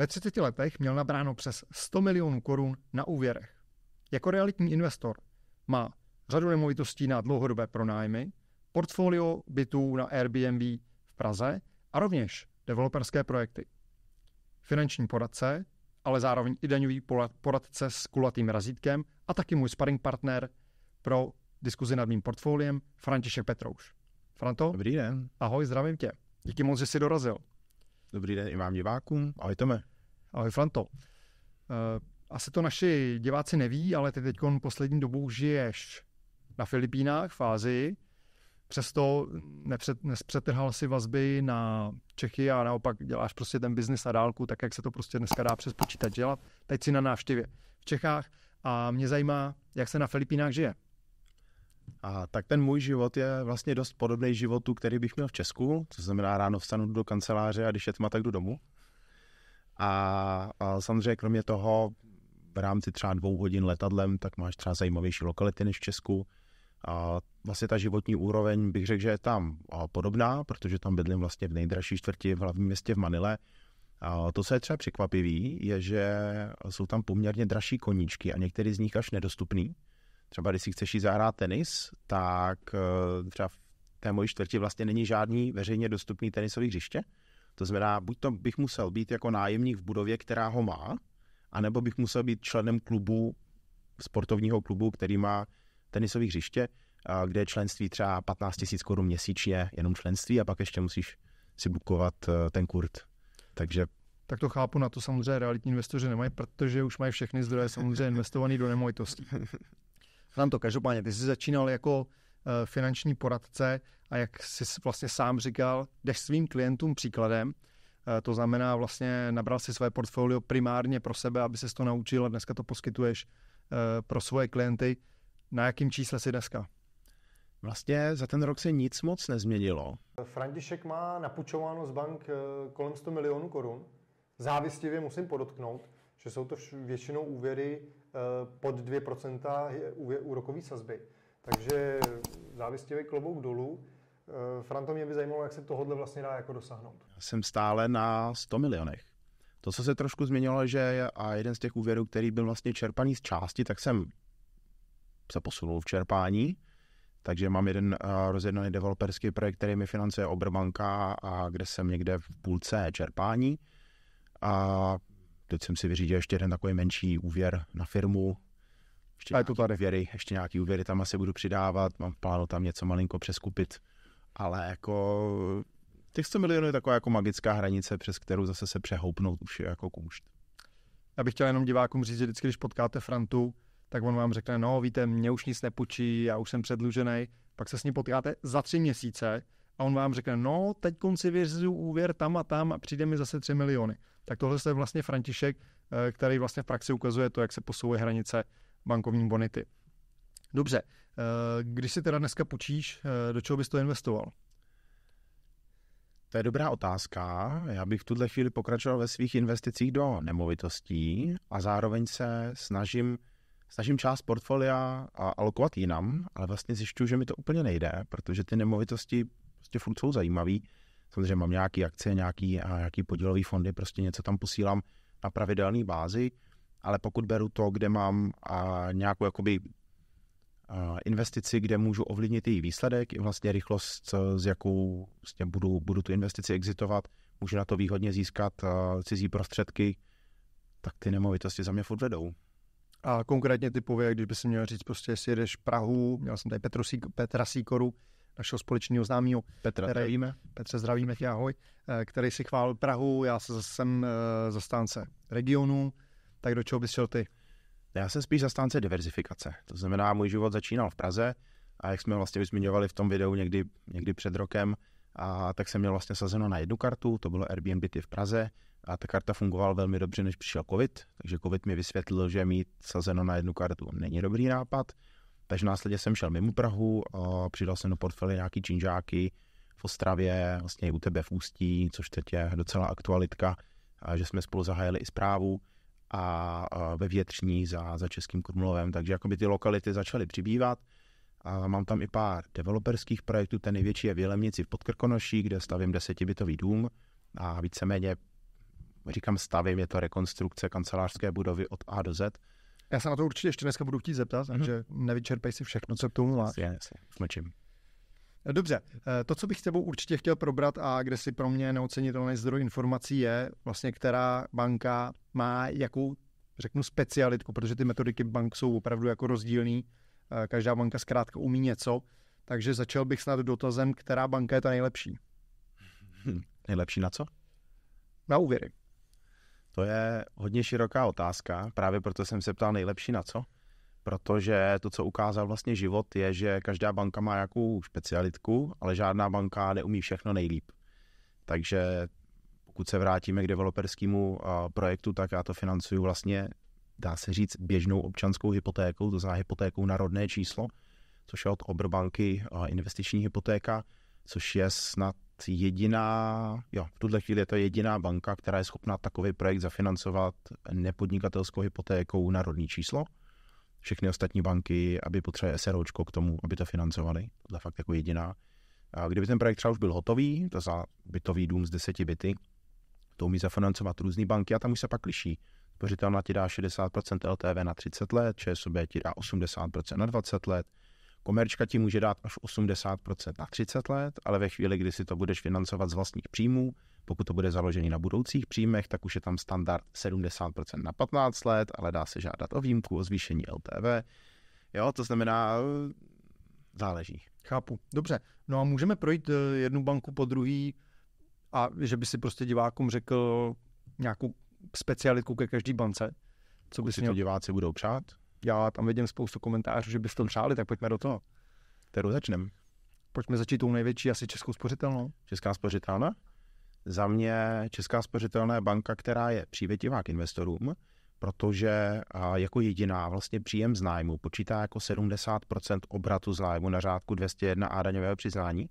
Ve 30 letech měl nabráno přes 100 milionů korun na úvěrech. Jako realitní investor má řadu nemovitostí na dlouhodobé pronájmy, portfolio bytů na Airbnb v Praze a rovněž developerské projekty. Finanční poradce, ale zároveň i daňový poradce s kulatým razítkem a taky můj sparring partner pro diskuzi nad mým portfoliem František Petrouš. Franto? Dobrý den. Ahoj, zdravím tě. Díky moc, že jsi dorazil. Dobrý den i vám divákům. Ahoj Tome. Ale Flanto, eh, asi to naši diváci neví, ale ty teď poslední dobou žiješ na Filipínách, v Ázii. Přesto nepřed, nespřetrhal si vazby na Čechy a naopak děláš prostě ten biznis a dálku, tak jak se to prostě dneska dá přes počítač dělat. Teď si na návštěvě v Čechách a mě zajímá, jak se na Filipínách žije. A tak ten můj život je vlastně dost podobný životu, který bych měl v Česku. To znamená, ráno vstanu do kanceláře a když je tma, tak jdu domů. A, a samozřejmě kromě toho v rámci třeba dvou hodin letadlem, tak máš třeba zajímavější lokality než v Česku. A vlastně ta životní úroveň bych řekl, že je tam podobná, protože tam bydlím vlastně v nejdražší čtvrti v hlavním městě v Manile. A to, co je třeba překvapivý, je, že jsou tam poměrně dražší koníčky a některý z nich až nedostupný. Třeba když si chceš jít zahrát tenis, tak e, třeba v té mojí čtvrti vlastně není žádný veřejně dostupný tenisový hřiště. To znamená, buď to bych musel být jako nájemník v budově, která ho má, anebo bych musel být členem klubu, sportovního klubu, který má tenisové hřiště, kde je členství třeba 15 000 korun měsíčně, jenom členství a pak ještě musíš si bukovat eh, ten kurt. Takže tak to chápu, na to samozřejmě realitní investoři nemají, protože už mají všechny zdroje samozřejmě investované do nemovitostí. Nám to každopádně, ty jsi začínal jako Eh, finanční poradce a jak jsi vlastně sám říkal, jdeš svým klientům příkladem, eh, to znamená vlastně nabral si své portfolio primárně pro sebe, aby se to naučil a dneska to poskytuješ eh, pro svoje klienty. Na jakém čísle si dneska? Vlastně za ten rok se nic moc nezměnilo. František má napučováno z bank kolem 100 milionů korun. Závistivě musím podotknout, že jsou to většinou úvěry pod 2% úrokové sazby. Takže závistivý klobouk dolů. Eh, Franto, mě by zajímalo, jak se tohohle vlastně dá jako dosáhnout. jsem stále na 100 milionech. To, co se trošku změnilo, že a jeden z těch úvěrů, který byl vlastně čerpaný z části, tak jsem se posunul v čerpání. Takže mám jeden eh, rozjednaný developerský projekt, který mi financuje Obrbanka a kde jsem někde v půlce čerpání. A teď jsem si vyřídil ještě jeden takový menší úvěr na firmu, ještě nějaký, to tady. Věry, ještě nějaký úvěry tam asi budu přidávat, mám v plánu tam něco malinko přeskupit, ale jako těch 100 milionů je taková jako magická hranice, přes kterou zase se přehoupnout už je jako kůžt. Já bych chtěl jenom divákům říct, že vždycky, když potkáte Frantu, tak on vám řekne, no víte, mě už nic nepůjčí, já už jsem předlužený. Pak se s ním potkáte za tři měsíce a on vám řekne, no teď konci vyřizu úvěr tam a tam a přijde mi zase 3 miliony. Tak tohle je vlastně František, eh, který vlastně v praxi ukazuje to, jak se posouvají hranice bankovní bonity. Dobře, eh, když si teda dneska půjčíš, eh, do čeho bys to investoval? To je dobrá otázka. Já bych v tuhle chvíli pokračoval ve svých investicích do nemovitostí a zároveň se snažím, snažím část portfolia alokovat jinam, ale vlastně zjišťuju, že mi to úplně nejde, protože ty nemovitosti prostě furt jsou zajímavý. Samozřejmě mám nějaké akcie, nějaký, a nějaký podílové fondy, prostě něco tam posílám na pravidelné bázi ale pokud beru to, kde mám a nějakou jakoby a investici, kde můžu ovlivnit její výsledek, i vlastně rychlost, e, s jakou vlastně budu, budu tu investici exitovat, můžu na to výhodně získat e, cizí prostředky, tak ty nemovitosti za mě furt vedou. A konkrétně typově, když by si měl říct, prostě jestli jedeš Prahu, měl jsem tady Petru, Petra Sýkoru, našeho společného známého. Petra, který, zdravíme. Petře, zdravíme tě, ahoj. E, který si chválil Prahu, já jsem zastánce regionu, tak do čeho bys šel ty? Já jsem spíš zastánce diverzifikace. To znamená, můj život začínal v Praze a jak jsme vlastně už zmiňovali v tom videu někdy, někdy před rokem, a tak jsem měl vlastně sazeno na jednu kartu, to bylo Airbnb v Praze a ta karta fungovala velmi dobře, než přišel covid, takže covid mi vysvětlil, že mít sazeno na jednu kartu není dobrý nápad, takže následně jsem šel mimo Prahu, a přidal jsem do portfolia nějaký činžáky v Ostravě, vlastně i u tebe v Ústí, což teď je docela aktualitka, a že jsme spolu zahájili i zprávu a ve Větřní za, za Českým Krumlovem, takže jakoby ty lokality začaly přibývat. A mám tam i pár developerských projektů, ten největší je v Jelemnici v Podkrkonoší, kde stavím desetibitový dům a víceméně, říkám stavím, je to rekonstrukce kancelářské budovy od A do Z. Já se na to určitě ještě dneska budu chtít zeptat, mm-hmm. takže nevyčerpej si všechno, co k tomu máš. Jasně, jasně, Dobře, eh, to, co bych s tebou určitě chtěl probrat a kde si pro mě neocenitelný zdroj informací je, vlastně která banka má jakou, řeknu, specialitku, protože ty metodiky bank jsou opravdu jako rozdílný. Eh, každá banka zkrátka umí něco, takže začal bych snad dotazem, která banka je ta nejlepší. Hm, nejlepší na co? Na úvěry. To je hodně široká otázka, právě proto jsem se ptal nejlepší na co protože to, co ukázal vlastně život, je, že každá banka má nějakou specialitku, ale žádná banka neumí všechno nejlíp. Takže pokud se vrátíme k developerskému projektu, tak já to financuju vlastně, dá se říct, běžnou občanskou hypotékou, to znamená hypotékou na rodné číslo, což je od Obrbanky investiční hypotéka, což je snad jediná, jo, v tuhle chvíli je to jediná banka, která je schopná takový projekt zafinancovat nepodnikatelskou hypotékou na rodní číslo všechny ostatní banky, aby potřebovali SROčko k tomu, aby to financovali. To je fakt jako jediná. A kdyby ten projekt třeba už byl hotový, to za bytový dům z deseti byty, to umí zafinancovat různé banky a tam už se pak liší. Spořitelna ti dá 60% LTV na 30 let, ČSOB ti dá 80% na 20 let, komerčka ti může dát až 80% na 30 let, ale ve chvíli, kdy si to budeš financovat z vlastních příjmů, pokud to bude založený na budoucích příjmech, tak už je tam standard 70% na 15 let, ale dá se žádat o výjimku, o zvýšení LTV. Jo, to znamená, záleží. Chápu, dobře. No a můžeme projít eh, jednu banku po druhý a že by si prostě divákům řekl nějakou specialitku ke každé bance. Co by si měl... to diváci budou přát? Já tam vidím spoustu komentářů, že by to přáli, tak pojďme do toho. Kterou začneme? Pojďme začít tou největší, asi Českou spořitelnou. Česká spořitelna? za mě Česká spořitelná banka, která je přívětivá k investorům, protože jako jediná vlastně příjem z nájmu počítá jako 70% obratu z nájmu na řádku 201 a daňového přiznání.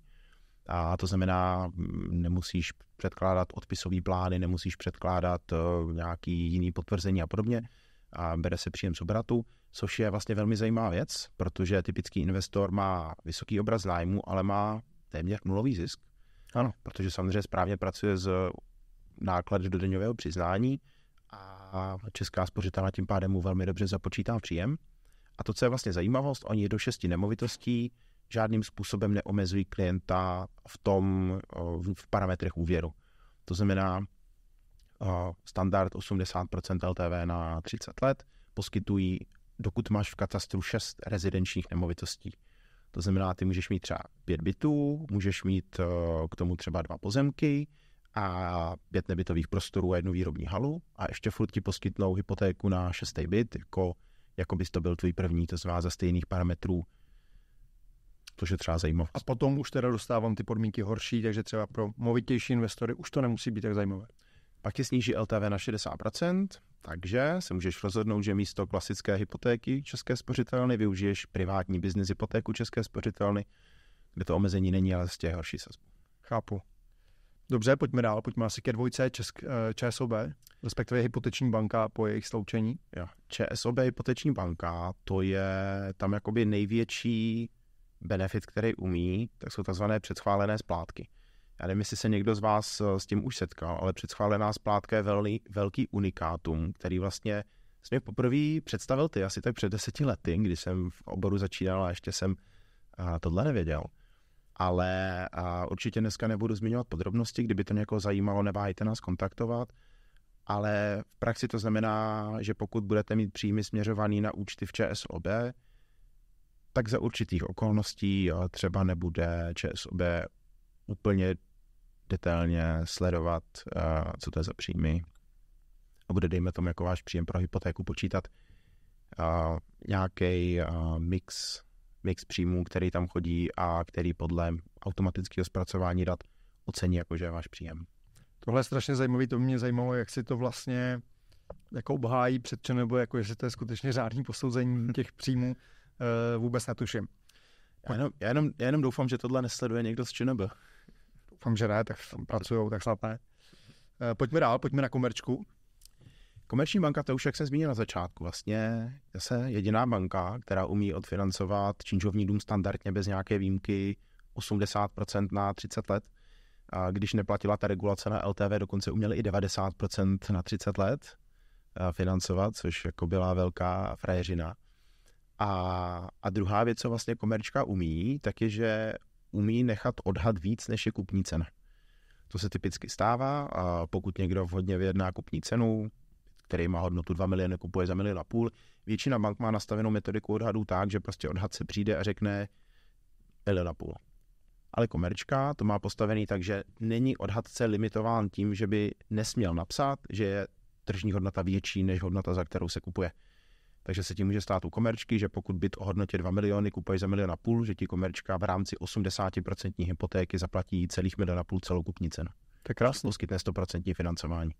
A to znamená, nemusíš předkládat odpisové plány, nemusíš předkládat eh, nějaký jiný potvrzení a podobně. A bere se příjem z obratu, což je vlastně velmi zajímavá věc, protože typický investor má vysoký obraz zájmu, ale má téměř nulový zisk ano. Protože samozřejmě správně pracuje z náklady do daňového přiznání a Česká spořitelna tím pádem mu velmi dobře započítá příjem. A to, co je vlastně zajímavost, oni do šesti nemovitostí žádným způsobem neomezují klienta v tom, v parametrech úvěru. To znamená, standard 80% LTV na 30 let poskytují, dokud máš v katastru 6 rezidenčních nemovitostí. To znamená, ty můžeš mít třeba pět bytů, můžeš mít eh, k tomu třeba dva pozemky a pět nebytových prostorů a jednu výrobní halu a ještě furt ti poskytnou hypotéku na šestý byt, jako, jako bys to byl tvůj první, to znamená za stejných parametrů to je třeba zajímavé. A potom už teda dostávám ty podmínky horší, takže třeba pro movitější investory už to nemusí být tak zajímavé. Pak je sníží LTV na takže se můžeš rozhodnout, že místo klasické hypotéky České spořitelny využiješ privátní biznis hypotéku České spořitelny, kde to omezení není, ale z těch horší sazbu. Chápu. Dobře, pojďme dál, pojďme asi ke dvojce Česk, eh, ČSOB, respektive hypoteční banka po jejich sloučení. Jo. ČSOB hypoteční banka, to je tam jakoby největší benefit, který umí, tak jsou tzv. předschválené splátky. Já nevím, jestli se někdo z vás eh, s tím už setkal, ale předschválená splátka je velký, velký unikátum, který vlastně jsi mi poprvé představil ty asi tak před deseti lety, kdy jsem v oboru začínal a ještě jsem a, eh, tohle nevěděl. Ale a, eh, určitě dneska nebudu zmiňovat podrobnosti, kdyby to někoho zajímalo, neváhejte nás kontaktovat. Ale v praxi to znamená, že pokud budete mít příjmy směřovaný na účty v ČSOB, tak za určitých okolností třeba nebude ČSOB úplně detailně sledovat, eh, co to je za příjmy a bude, dejme tomu, jako váš příjem pro hypotéku počítat eh, nějaký eh, mix, mix příjmů, který tam chodí a který podle automatického zpracování dat ocení, jakože je váš příjem. Tohle je strašně zajímavé, to mě zajímalo, jak si to vlastně jako obhájí čem, nebo jako jestli to je skutečně řádný posouzení mhm. těch příjmů, vůbec netuším. Já jenom, já, jenom, já jenom doufám, že tohle nesleduje někdo z ČNB doufám, že ne, tak tam pracují, tak snad ne. Eh, pojďme dál, pojďme na komerčku. Komerční banka, to už jak jsem zmínil na začátku, vlastně se jediná banka, která umí odfinancovat činžovní dům standardně bez nějaké výjimky 80% na 30 let. A když neplatila ta regulace na LTV, dokonce uměli i 90% na 30 let eh, financovat, což jako byla velká frajeřina. A, a druhá věc, co vlastně komerčka umí, tak je, že umí nechat odhad víc, než je kupní cena. To se typicky stává a pokud někdo vhodně vyjedná kupní cenu, který má hodnotu 2 miliony, kupuje za milion a půl, většina bank má nastavenou metodiku odhadů tak, že prostě odhad se přijde a řekne milion a půl. Ale komerčka to má postavený tak, že není odhadce limitován tím, že by nesměl napsat, že je tržní hodnota větší než hodnota, za kterou se kupuje. Takže se tím může stát u komerčky, že pokud byt o hodnotě 2 miliony kupuje za milion a půl, že ti komerčka v rámci 80% hypotéky zaplatí celých milion a půl celou kupní cenu. To je krásné. Poskytne 100% financování.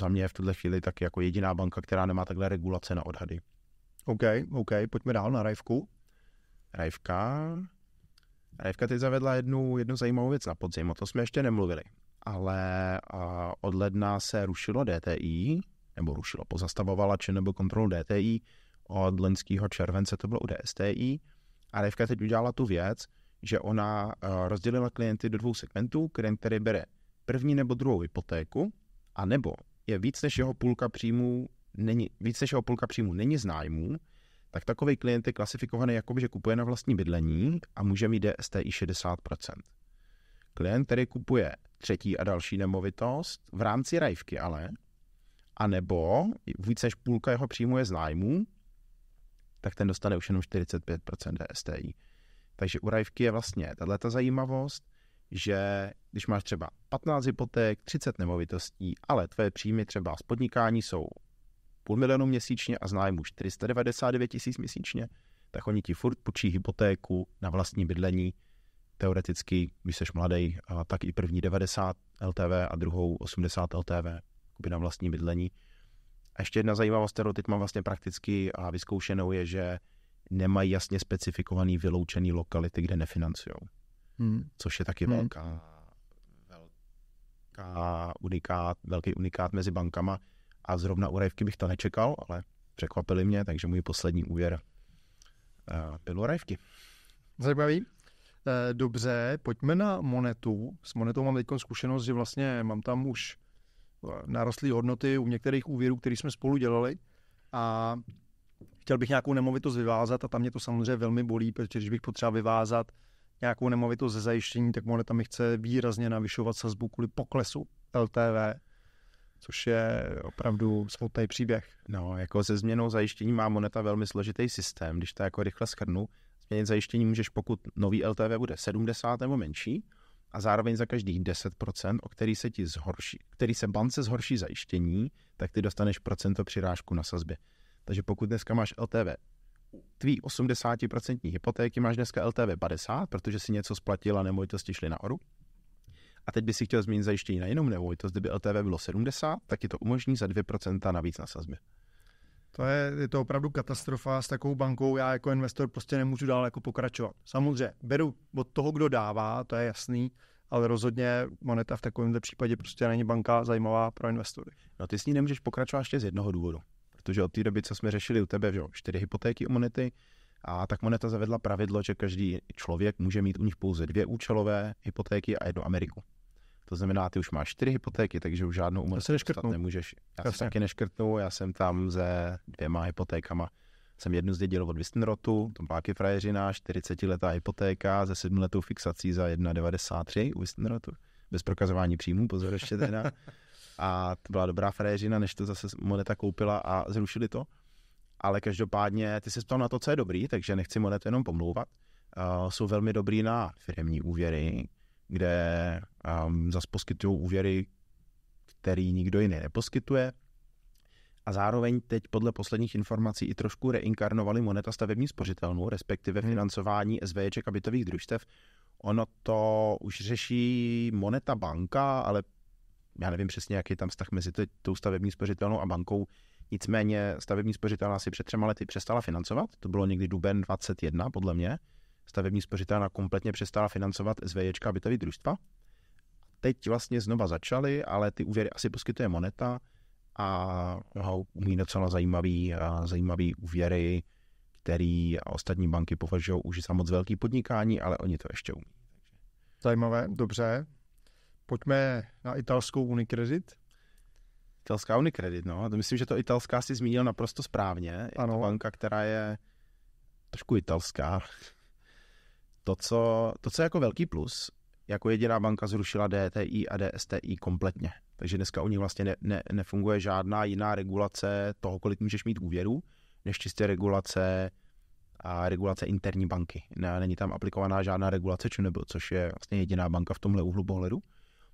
Za mě je v tuhle chvíli tak jako jediná banka, která nemá takhle regulace na odhady. OK, OK, pojďme dál na Rajvku. Rajvka. Rajvka teď zavedla jednu, jednu zajímavou věc na podzim, o to jsme ještě nemluvili. Ale od ledna se rušilo DTI, nebo rušilo, pozastavovala či nebo kontrolu DTI. Od loňského července to bylo u DSTI. A Revka teď udělala tu věc, že ona eh, rozdělila klienty do dvou segmentů, klient, který bere první nebo druhou hypotéku, a nebo je víc než jeho půlka příjmů není, víc než jeho půlka příjmů není z nájmů, tak takový klient je klasifikovaný jako, že kupuje na vlastní bydlení a může mít DSTI 60%. Klient, který kupuje třetí a další nemovitost v rámci rajvky ale, anebo více než půlka jeho příjmu je z nájmu, tak ten dostane už jenom 45% DSTI. Takže u Rajvky je vlastně ta zajímavost, že když máš třeba 15 hypoték, 30 nemovitostí, ale tvoje příjmy třeba z podnikání jsou půl milionu měsíčně a z nájmu 499 tisíc měsíčně, tak oni ti furt počí hypotéku na vlastní bydlení. Teoreticky, když jsi mladý, tak i první 90 LTV a druhou 80 LTV jakoby na vlastní bydlení. A ještě jedna zajímavost, kterou teď mám vlastně prakticky a vyzkoušenou, je, že nemají jasně specifikovaný vyloučený lokality, kde nefinancují. Hmm. Což je taky hmm. velká, velká unikát, velký unikát mezi bankama. A zrovna u Rajvky bych to nečekal, ale překvapili mě, takže můj poslední úvěr eh, byl u Rajvky. Zajímavý. Eh, dobře, pojďme na monetu. S monetou mám teď zkušenost, že vlastně mám tam už narostly hodnoty u některých úvěrů, které jsme spolu dělali a chtěl bych nějakou nemovitost vyvázat a tam mě to samozřejmě velmi bolí, protože když bych potřeboval vyvázat nějakou nemovitost ze zajištění, tak mohle tam mi chce výrazně navyšovat sazbu kvůli poklesu LTV, což je opravdu smutný příběh. No, jako se změnou zajištění má moneta velmi složitý systém. Když to jako rychle schrnu, změnit zajištění můžeš, pokud nový LTV bude 70 nebo menší, a zároveň za každých 10%, o který se ti zhorší, který se bance zhorší zajištění, tak ty dostaneš procento přirážku na sazbě. Takže pokud dneska máš LTV tvý 80% hypotéky, máš dneska LTV 50, protože si něco splatila, nemovitosti šly nahoru, a teď by si chtěl změnit zajištění na jinou nemovitost, kdyby LTV bylo 70, tak ti to umožní za 2% navíc na sazbě. To je, je to opravdu katastrofa s takovou bankou. Já jako investor prostě nemůžu dál jako pokračovat. Samozřejmě, beru od toho, kdo dává, to je jasný, ale rozhodně moneta v takovémhle případě prostě není banka zajímavá pro investory. No ty s ní nemůžeš pokračovat ještě z jednoho důvodu. Protože od té doby, co jsme řešili u tebe, že čtyři hypotéky u monety, a tak moneta zavedla pravidlo, že každý člověk může mít u nich pouze dvě účelové hypotéky a jednu Ameriku. To znamená, ty už máš čtyři hypotéky, takže už žádnou umrtnost nemůžeš. Já Jasně. se taky neškrtnu, já jsem tam se dvěma hypotékama. Jsem jednu zdědil od Wistenrotu, to byla taky frajeřina, 40-letá hypotéka se 7 letou fixací za 1,93 u Wistenrotu. Bez prokazování příjmů, pozor ještě teda. A to byla dobrá frajeřina, než to zase Moneta koupila a zrušili to. Ale každopádně, ty se ptal na to, co je dobrý, takže nechci Monetu jenom pomlouvat. Uh, jsou velmi dobrý na firmní úvěry, kde um, zase poskytují úvěry, který nikdo jiný neposkytuje. A zároveň teď podle posledních informací i trošku reinkarnovali moneta stavební spořitelnou, respektive hmm. financování SVJček a bytových družstev. Ono to už řeší moneta banka, ale já nevím přesně, jaký je tam vztah mezi tou stavební spořitelnou a bankou. Nicméně stavební spořitelná si před třema lety přestala financovat, to bylo někdy duben 21 podle mě, stavební spořitelna kompletně přestala financovat SVJčka a bytový družstva. Teď vlastně znova začaly, ale ty úvěry asi poskytuje Moneta a umí docela zajímavý, a eh, zajímavý úvěry, který ostatní banky považují už za moc velký podnikání, ale oni to ještě umí. Zajímavé, dobře. Pojďme na italskou Unicredit. Italská Unicredit, no. To myslím, že to italská si zmínil naprosto správně. Je to banka, která je trošku italská. To, co, to, co je jako velký plus, jako jediná banka zrušila DTI a DSTI kompletně. Takže dneska u nich vlastně ne, ne, nefunguje žádná jiná regulace toho, kolik můžeš mít úvěru, než čistě regulace a regulace interní banky. Ne, není tam aplikovaná žádná regulace ČNB, což je vlastně jediná banka v tomhle úhlu pohledu.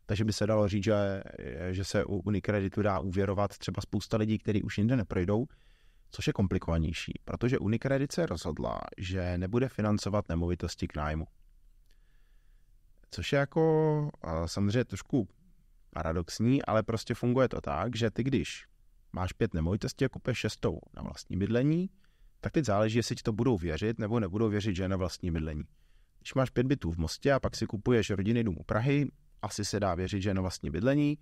Takže by se dalo říct, že, že se u Unikreditu dá uvěrovat třeba spousta lidí, kteří už jinde neprojdou, což je komplikovanější, protože Unicredit se rozhodla, že nebude financovat nemovitosti k nájmu. Což je jako samozřejmě trošku paradoxní, ale prostě funguje to tak, že ty když máš pět nemovitostí a kupuješ šestou na vlastní bydlení, tak teď záleží, jestli ti to budou věřit nebo nebudou věřit, že je na vlastní bydlení. Když máš pět bytů v Mostě a pak si kupuješ rodiny dům u Prahy, asi se dá věřit, že je na vlastní bydlení.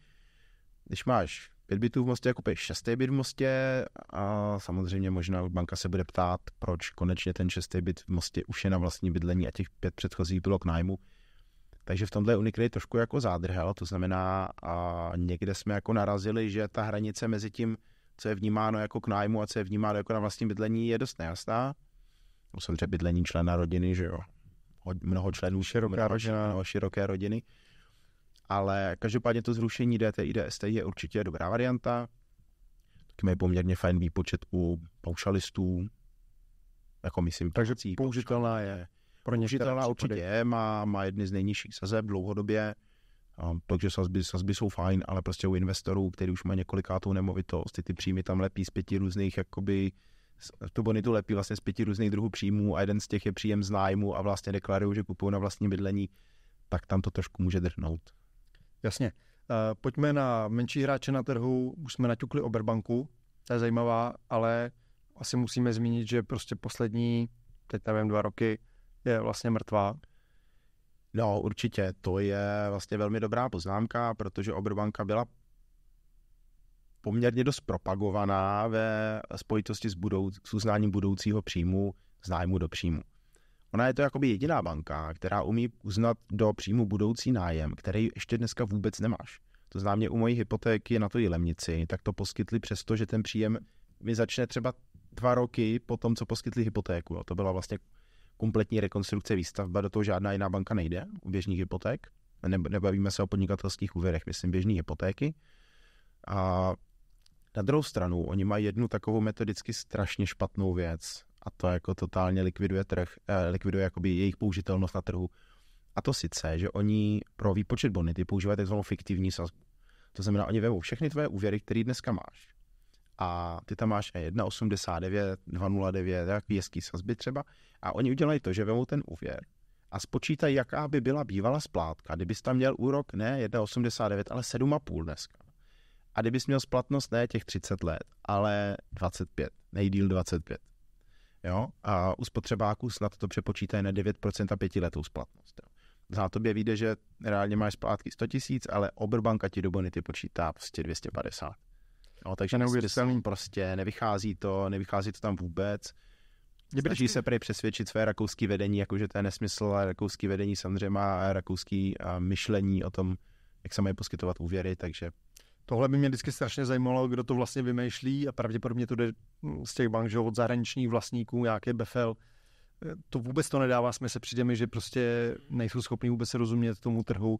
Když máš pět bytů v Mostě, koupíš šestý byt v Mostě a samozřejmě možná banka se bude ptát, proč konečně ten šestý byt v Mostě už je na vlastní bydlení a těch pět předchozích bylo k nájmu. Takže v tomhle je Unicredit trošku jako zádrhel, to znamená, a někde jsme jako narazili, že ta hranice mezi tím, co je vnímáno jako k nájmu a co je vnímáno jako na vlastní bydlení, je dost nejasná. Samozřejmě bydlení člena rodiny, že jo. Mnoho členů, široká mnoho, rodina. Mnoho široké rodiny ale každopádně to zrušení DTI, DSTI je určitě dobrá varianta. Taky mají poměrně fajn výpočet u paušalistů, jako myslím. Takže použitelná je. Pro použitelná určitě je, má, má jedny z nejnižších sazeb dlouhodobě, takže sazby, sazby jsou fajn, ale prostě u investorů, který už má několikátou nemovitost, ty, ty příjmy tam lepí z pěti různých jakoby tu bonitu lepí vlastně z pěti různých druhů příjmů a jeden z těch je příjem z nájmu a vlastně deklarují, že kupují na vlastní bydlení, tak tam to trošku může drhnout. Jasně. Eh, pojďme na menší hráče na trhu. Už jsme naťukli Oberbanku, to je zajímavá, ale asi musíme zmínit, že prostě poslední, teď nevím, dva roky je vlastně mrtvá. No, určitě. To je vlastně velmi dobrá poznámka, protože Oberbanka byla poměrně dost propagovaná ve spojitosti s, budou, s uznáním budoucího příjmu z nájmu do příjmu. Ona je to jakoby jediná banka, která umí uznat do příjmu budoucí nájem, který ještě dneska vůbec nemáš. To znám u mojí hypotéky na to Jilemnici, tak to poskytli přesto, že ten příjem mi začne třeba dva roky po tom, co poskytli hypotéku. A no, To byla vlastně kompletní rekonstrukce výstavba, do toho žádná jiná banka nejde u běžných hypoték. nebavíme se o podnikatelských úvěrech, myslím běžné hypotéky. A na druhou stranu, oni mají jednu takovou metodicky strašně špatnou věc, a to jako totálně likviduje trh, eh, likviduje jakoby jejich použitelnost na trhu. A to sice, že oni pro výpočet bonity používají takzvanou fiktivní sazbu. To znamená, oni vemou všechny tvoje úvěry, které dneska máš. A ty tam máš 1,89, 2,09, takový hezký sazby třeba. A oni udělají to, že vemou ten úvěr a spočítají, jaká by byla bývalá splátka, kdybys tam měl úrok ne 1,89, ale 7,5 dneska. A kdybys měl splatnost ne těch 30 let, ale 25, nejdíl 25. Jo? A u spotřebáků snad to přepočítají na 9% a pětiletou splatnost. Jo? tobě vyjde, že reálně máš splátky 100 tisíc, ale Oberbanka ti do bonity počítá prostě 250. No, takže neuvěřitelný prostě, nevychází to, nevychází to tam vůbec. Snaží se prý přesvědčit své rakouské vedení, jakože to je nesmysl, a rakouské vedení samozřejmě má rakouský myšlení o tom, jak se mají poskytovat úvěry, takže Tohle by mě vždycky strašně zajímalo, kdo to vlastně vymýšlí a pravděpodobně to jde mm, z těch bank, že od zahraničních vlastníků, je BFL. E, to vůbec to nedává smysl, přijde mi, že prostě nejsou schopni vůbec se rozumět tomu trhu,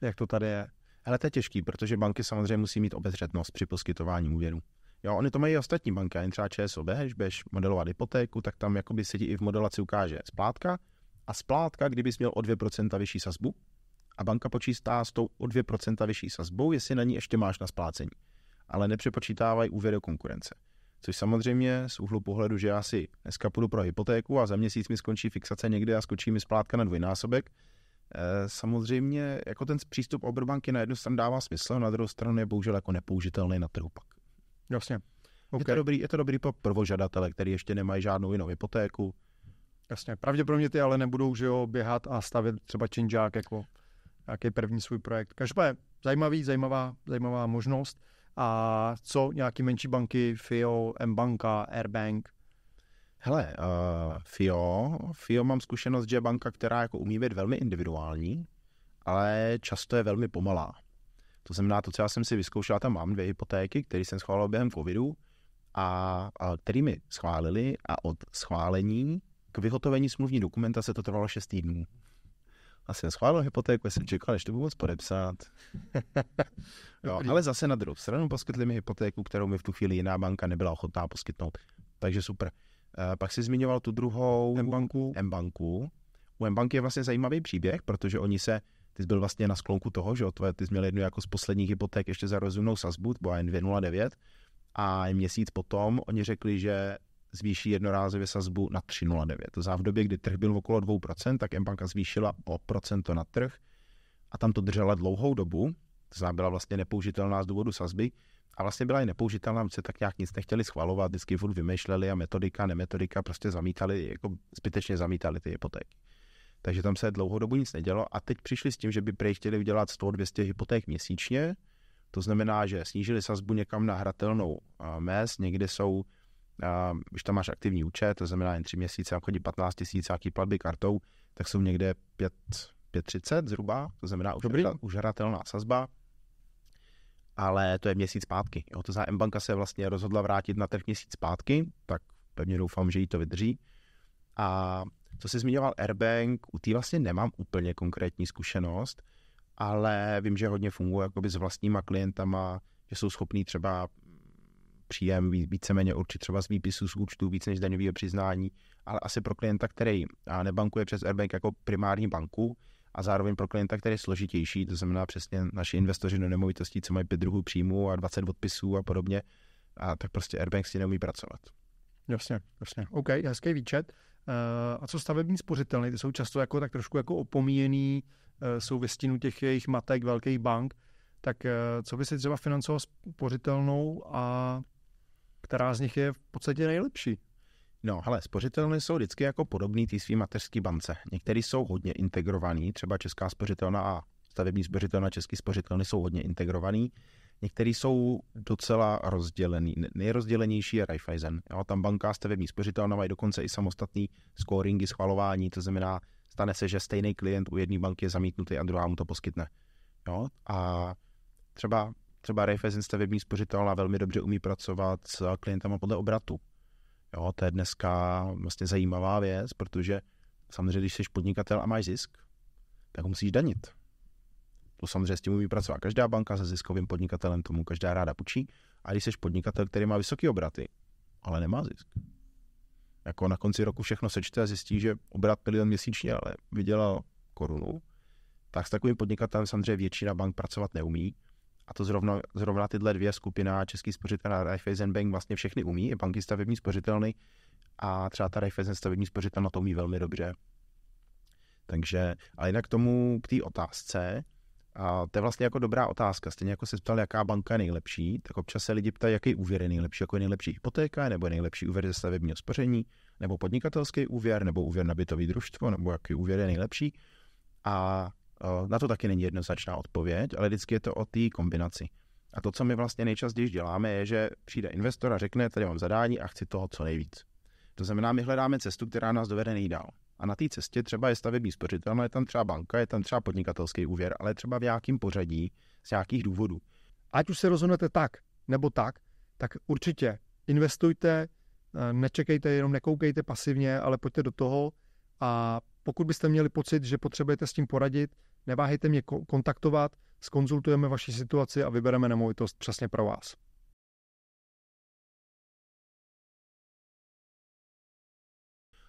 jak to tady je. Ale to je těžký, protože banky samozřejmě musí mít obezřetnost při poskytování úvěru. Jo, oni to mají i ostatní banky, ani třeba ČSOB, když budeš modelovat hypotéku, tak tam jakoby se ti i v modelaci ukáže splátka a splátka, kdybys měl o 2% vyšší sazbu, a banka počítá s tou o 2% vyšší sazbou, jestli na ní ještě máš na splácení. Ale nepřepočítávají úvěr do konkurence. Což samozřejmě z úhlu pohledu, že já si dneska půjdu pro hypotéku a za měsíc mi skončí fixace někde a skočí mi splátka na dvojnásobek, eh, samozřejmě jako ten přístup obrbanky na jednu stranu dává smysl, na druhou stranu je bohužel jako nepoužitelný na trhu pak. Jasně. Okay. Je, to dobrý, je to dobrý pro prvožadatele, který ještě nemají žádnou jinou hypotéku. Jasně, pravděpodobně ty ale nebudou, že jo, běhat a stavět třeba činžák jako nějaký první svůj projekt. Každopádně zajímavý, zajímavá, zajímavá možnost. A co nějaký menší banky, FIO, M-banka, Airbank, Hele, uh, eh, FIO, FIO mám zkušenost, že je banka, která jako umí být velmi individuální, ale často je velmi pomalá. To znamená, to, co já jsem si vyzkoušel, tam mám dvě hypotéky, které jsem schválil během covidu, a, a který mi schválili a od schválení k vyhotovení smluvní dokumentace to trvalo 6 týdnů asi neschválil hypotéku, jestli jsem čekal, že to budu moc podepsat. jo, ale zase na druhou stranu poskytli mi hypotéku, kterou mi v tu chvíli jiná banka nebyla ochotná poskytnout. Takže super. Uh, pak si zmiňoval tu druhou M-banku. M-banku. U M-banky je vlastně zajímavý příběh, protože oni se, ty jsi byl vlastně na sklonku toho, že tvoje, ty jsi měl jednu jako z posledních hypoték ještě za rozumnou sazbu, to byla jen 2,09 a měsíc potom oni řekli, že zvýší jednorázově sazbu na 3,09. To znamená, v době, kdy trh byl okolo 2%, tak M-banka zvýšila o procento na trh a tam to držela dlouhou dobu, to znamená, byla vlastně nepoužitelná z důvodu sazby a vlastně byla i nepoužitelná, protože tak nějak nic nechtěli schvalovat, vždycky furt vymýšleli a metodika, nemetodika, prostě zamítali, jako zbytečně zamítali ty hypotéky. Takže tam se dlouhodobu nic nedělo a teď přišli s tím, že by prej chtěli udělat 100-200 hypoték měsíčně, to znamená, že snížili sazbu někam na hratelnou mez, někde jsou když tam máš aktivní účet, to znamená jen tři měsíce, a chodí 15 tisíc, jaký platby kartou, tak jsou někde 5,30 zhruba, to znamená už užadatelná sazba, ale to je měsíc zpátky. Jo. To znamená, M-banka se vlastně rozhodla vrátit na trh měsíc zpátky, tak pevně doufám, že jí to vydrží. A co jsi zmiňoval Airbank, u té vlastně nemám úplně konkrétní zkušenost, ale vím, že hodně funguje jakoby s vlastníma klientama, že jsou schopní třeba příjem, víceméně určit třeba z výpisu z účtu víc než daňového přiznání, ale asi pro klienta, který nebankuje přes Airbank jako primární banku a zároveň pro klienta, který je složitější, to znamená přesně naši investoři do nemovitostí, co mají pět druhů příjmu a 20 odpisů a podobně, a tak prostě Airbank si neumí pracovat. Jasně, jasně. OK, hezký výčet. Eh, a co stavební spořitelny, ty jsou často jako tak trošku jako opomíjený, eh, jsou ve stínu těch jejich matek, velkých bank, tak eh, co by si třeba financoval spořitelnou a která z nich je v podstatě nejlepší? No, hele, spořitelny jsou vždycky jako podobný té svý mateřské bance. Některé jsou hodně integrovaný, třeba Česká spořitelna a stavební spořitelna, České spořitelny jsou hodně integrovaný. Některé jsou docela rozdělený. Nejrozdělenější je Raiffeisen. Jo, tam banka a stavební spořitelna mají dokonce i samostatný scoringy, schvalování, to znamená, stane se, že stejný klient u jedné banky je zamítnutý a druhá mu to poskytne. Jo? A třeba třeba Raiffeisen stavební a velmi dobře umí pracovat s klientama podle obratu. Jo, to je dneska vlastně zajímavá věc, protože samozřejmě, když jsi podnikatel a máš zisk, tak ho musíš danit. To samozřejmě s tím umí pracovat každá banka se ziskovým podnikatelem, tomu každá ráda půjčí. A když jsi podnikatel, který má vysoké obraty, ale nemá zisk, jako na konci roku všechno sečte a zjistí, že obrat milion měsíčně, ale vydělal korunu, tak s takovým podnikatelem samozřejmě většina bank pracovat neumí a to zrovna, zrovna tyhle dvě skupina, Český spořitel a Raiffeisen Bank, vlastně všechny umí, i banky stavební spořitelny. A třeba ta Raiffeisen stavební spořitel to umí velmi dobře. Takže, a jinak k tomu, k té otázce, a to je vlastně jako dobrá otázka. Stejně jako se ptal, jaká banka je nejlepší, tak občas se lidi ptají, jaký úvěr je nejlepší, jako je nejlepší hypotéka, nebo je nejlepší úvěr ze stavebního spoření, nebo podnikatelský úvěr, nebo úvěr na bytový družstvo, nebo jaký úvěr je nejlepší. A na to taky není jednoznačná odpověď, ale vždycky je to o té kombinaci. A to, co my vlastně nejčastěji děláme, je, že přijde investor a řekne, tady mám zadání a chci toho co nejvíc. To znamená, my hledáme cestu, která nás dovede nejdál. A na té cestě třeba je stavební spořitelna, je tam třeba banka, je tam třeba podnikatelský úvěr, ale třeba v nějakém pořadí z nějakých důvodů. Ať už se rozhodnete tak nebo tak, tak určitě investujte, e, nečekejte, jenom nekoukejte pasivně, ale pojďte do toho a pokud byste měli pocit, že potřebujete s tím poradit, neváhejte mě kontaktovat, skonzultujeme vaši situaci a vybereme nemovitost přesně pro vás.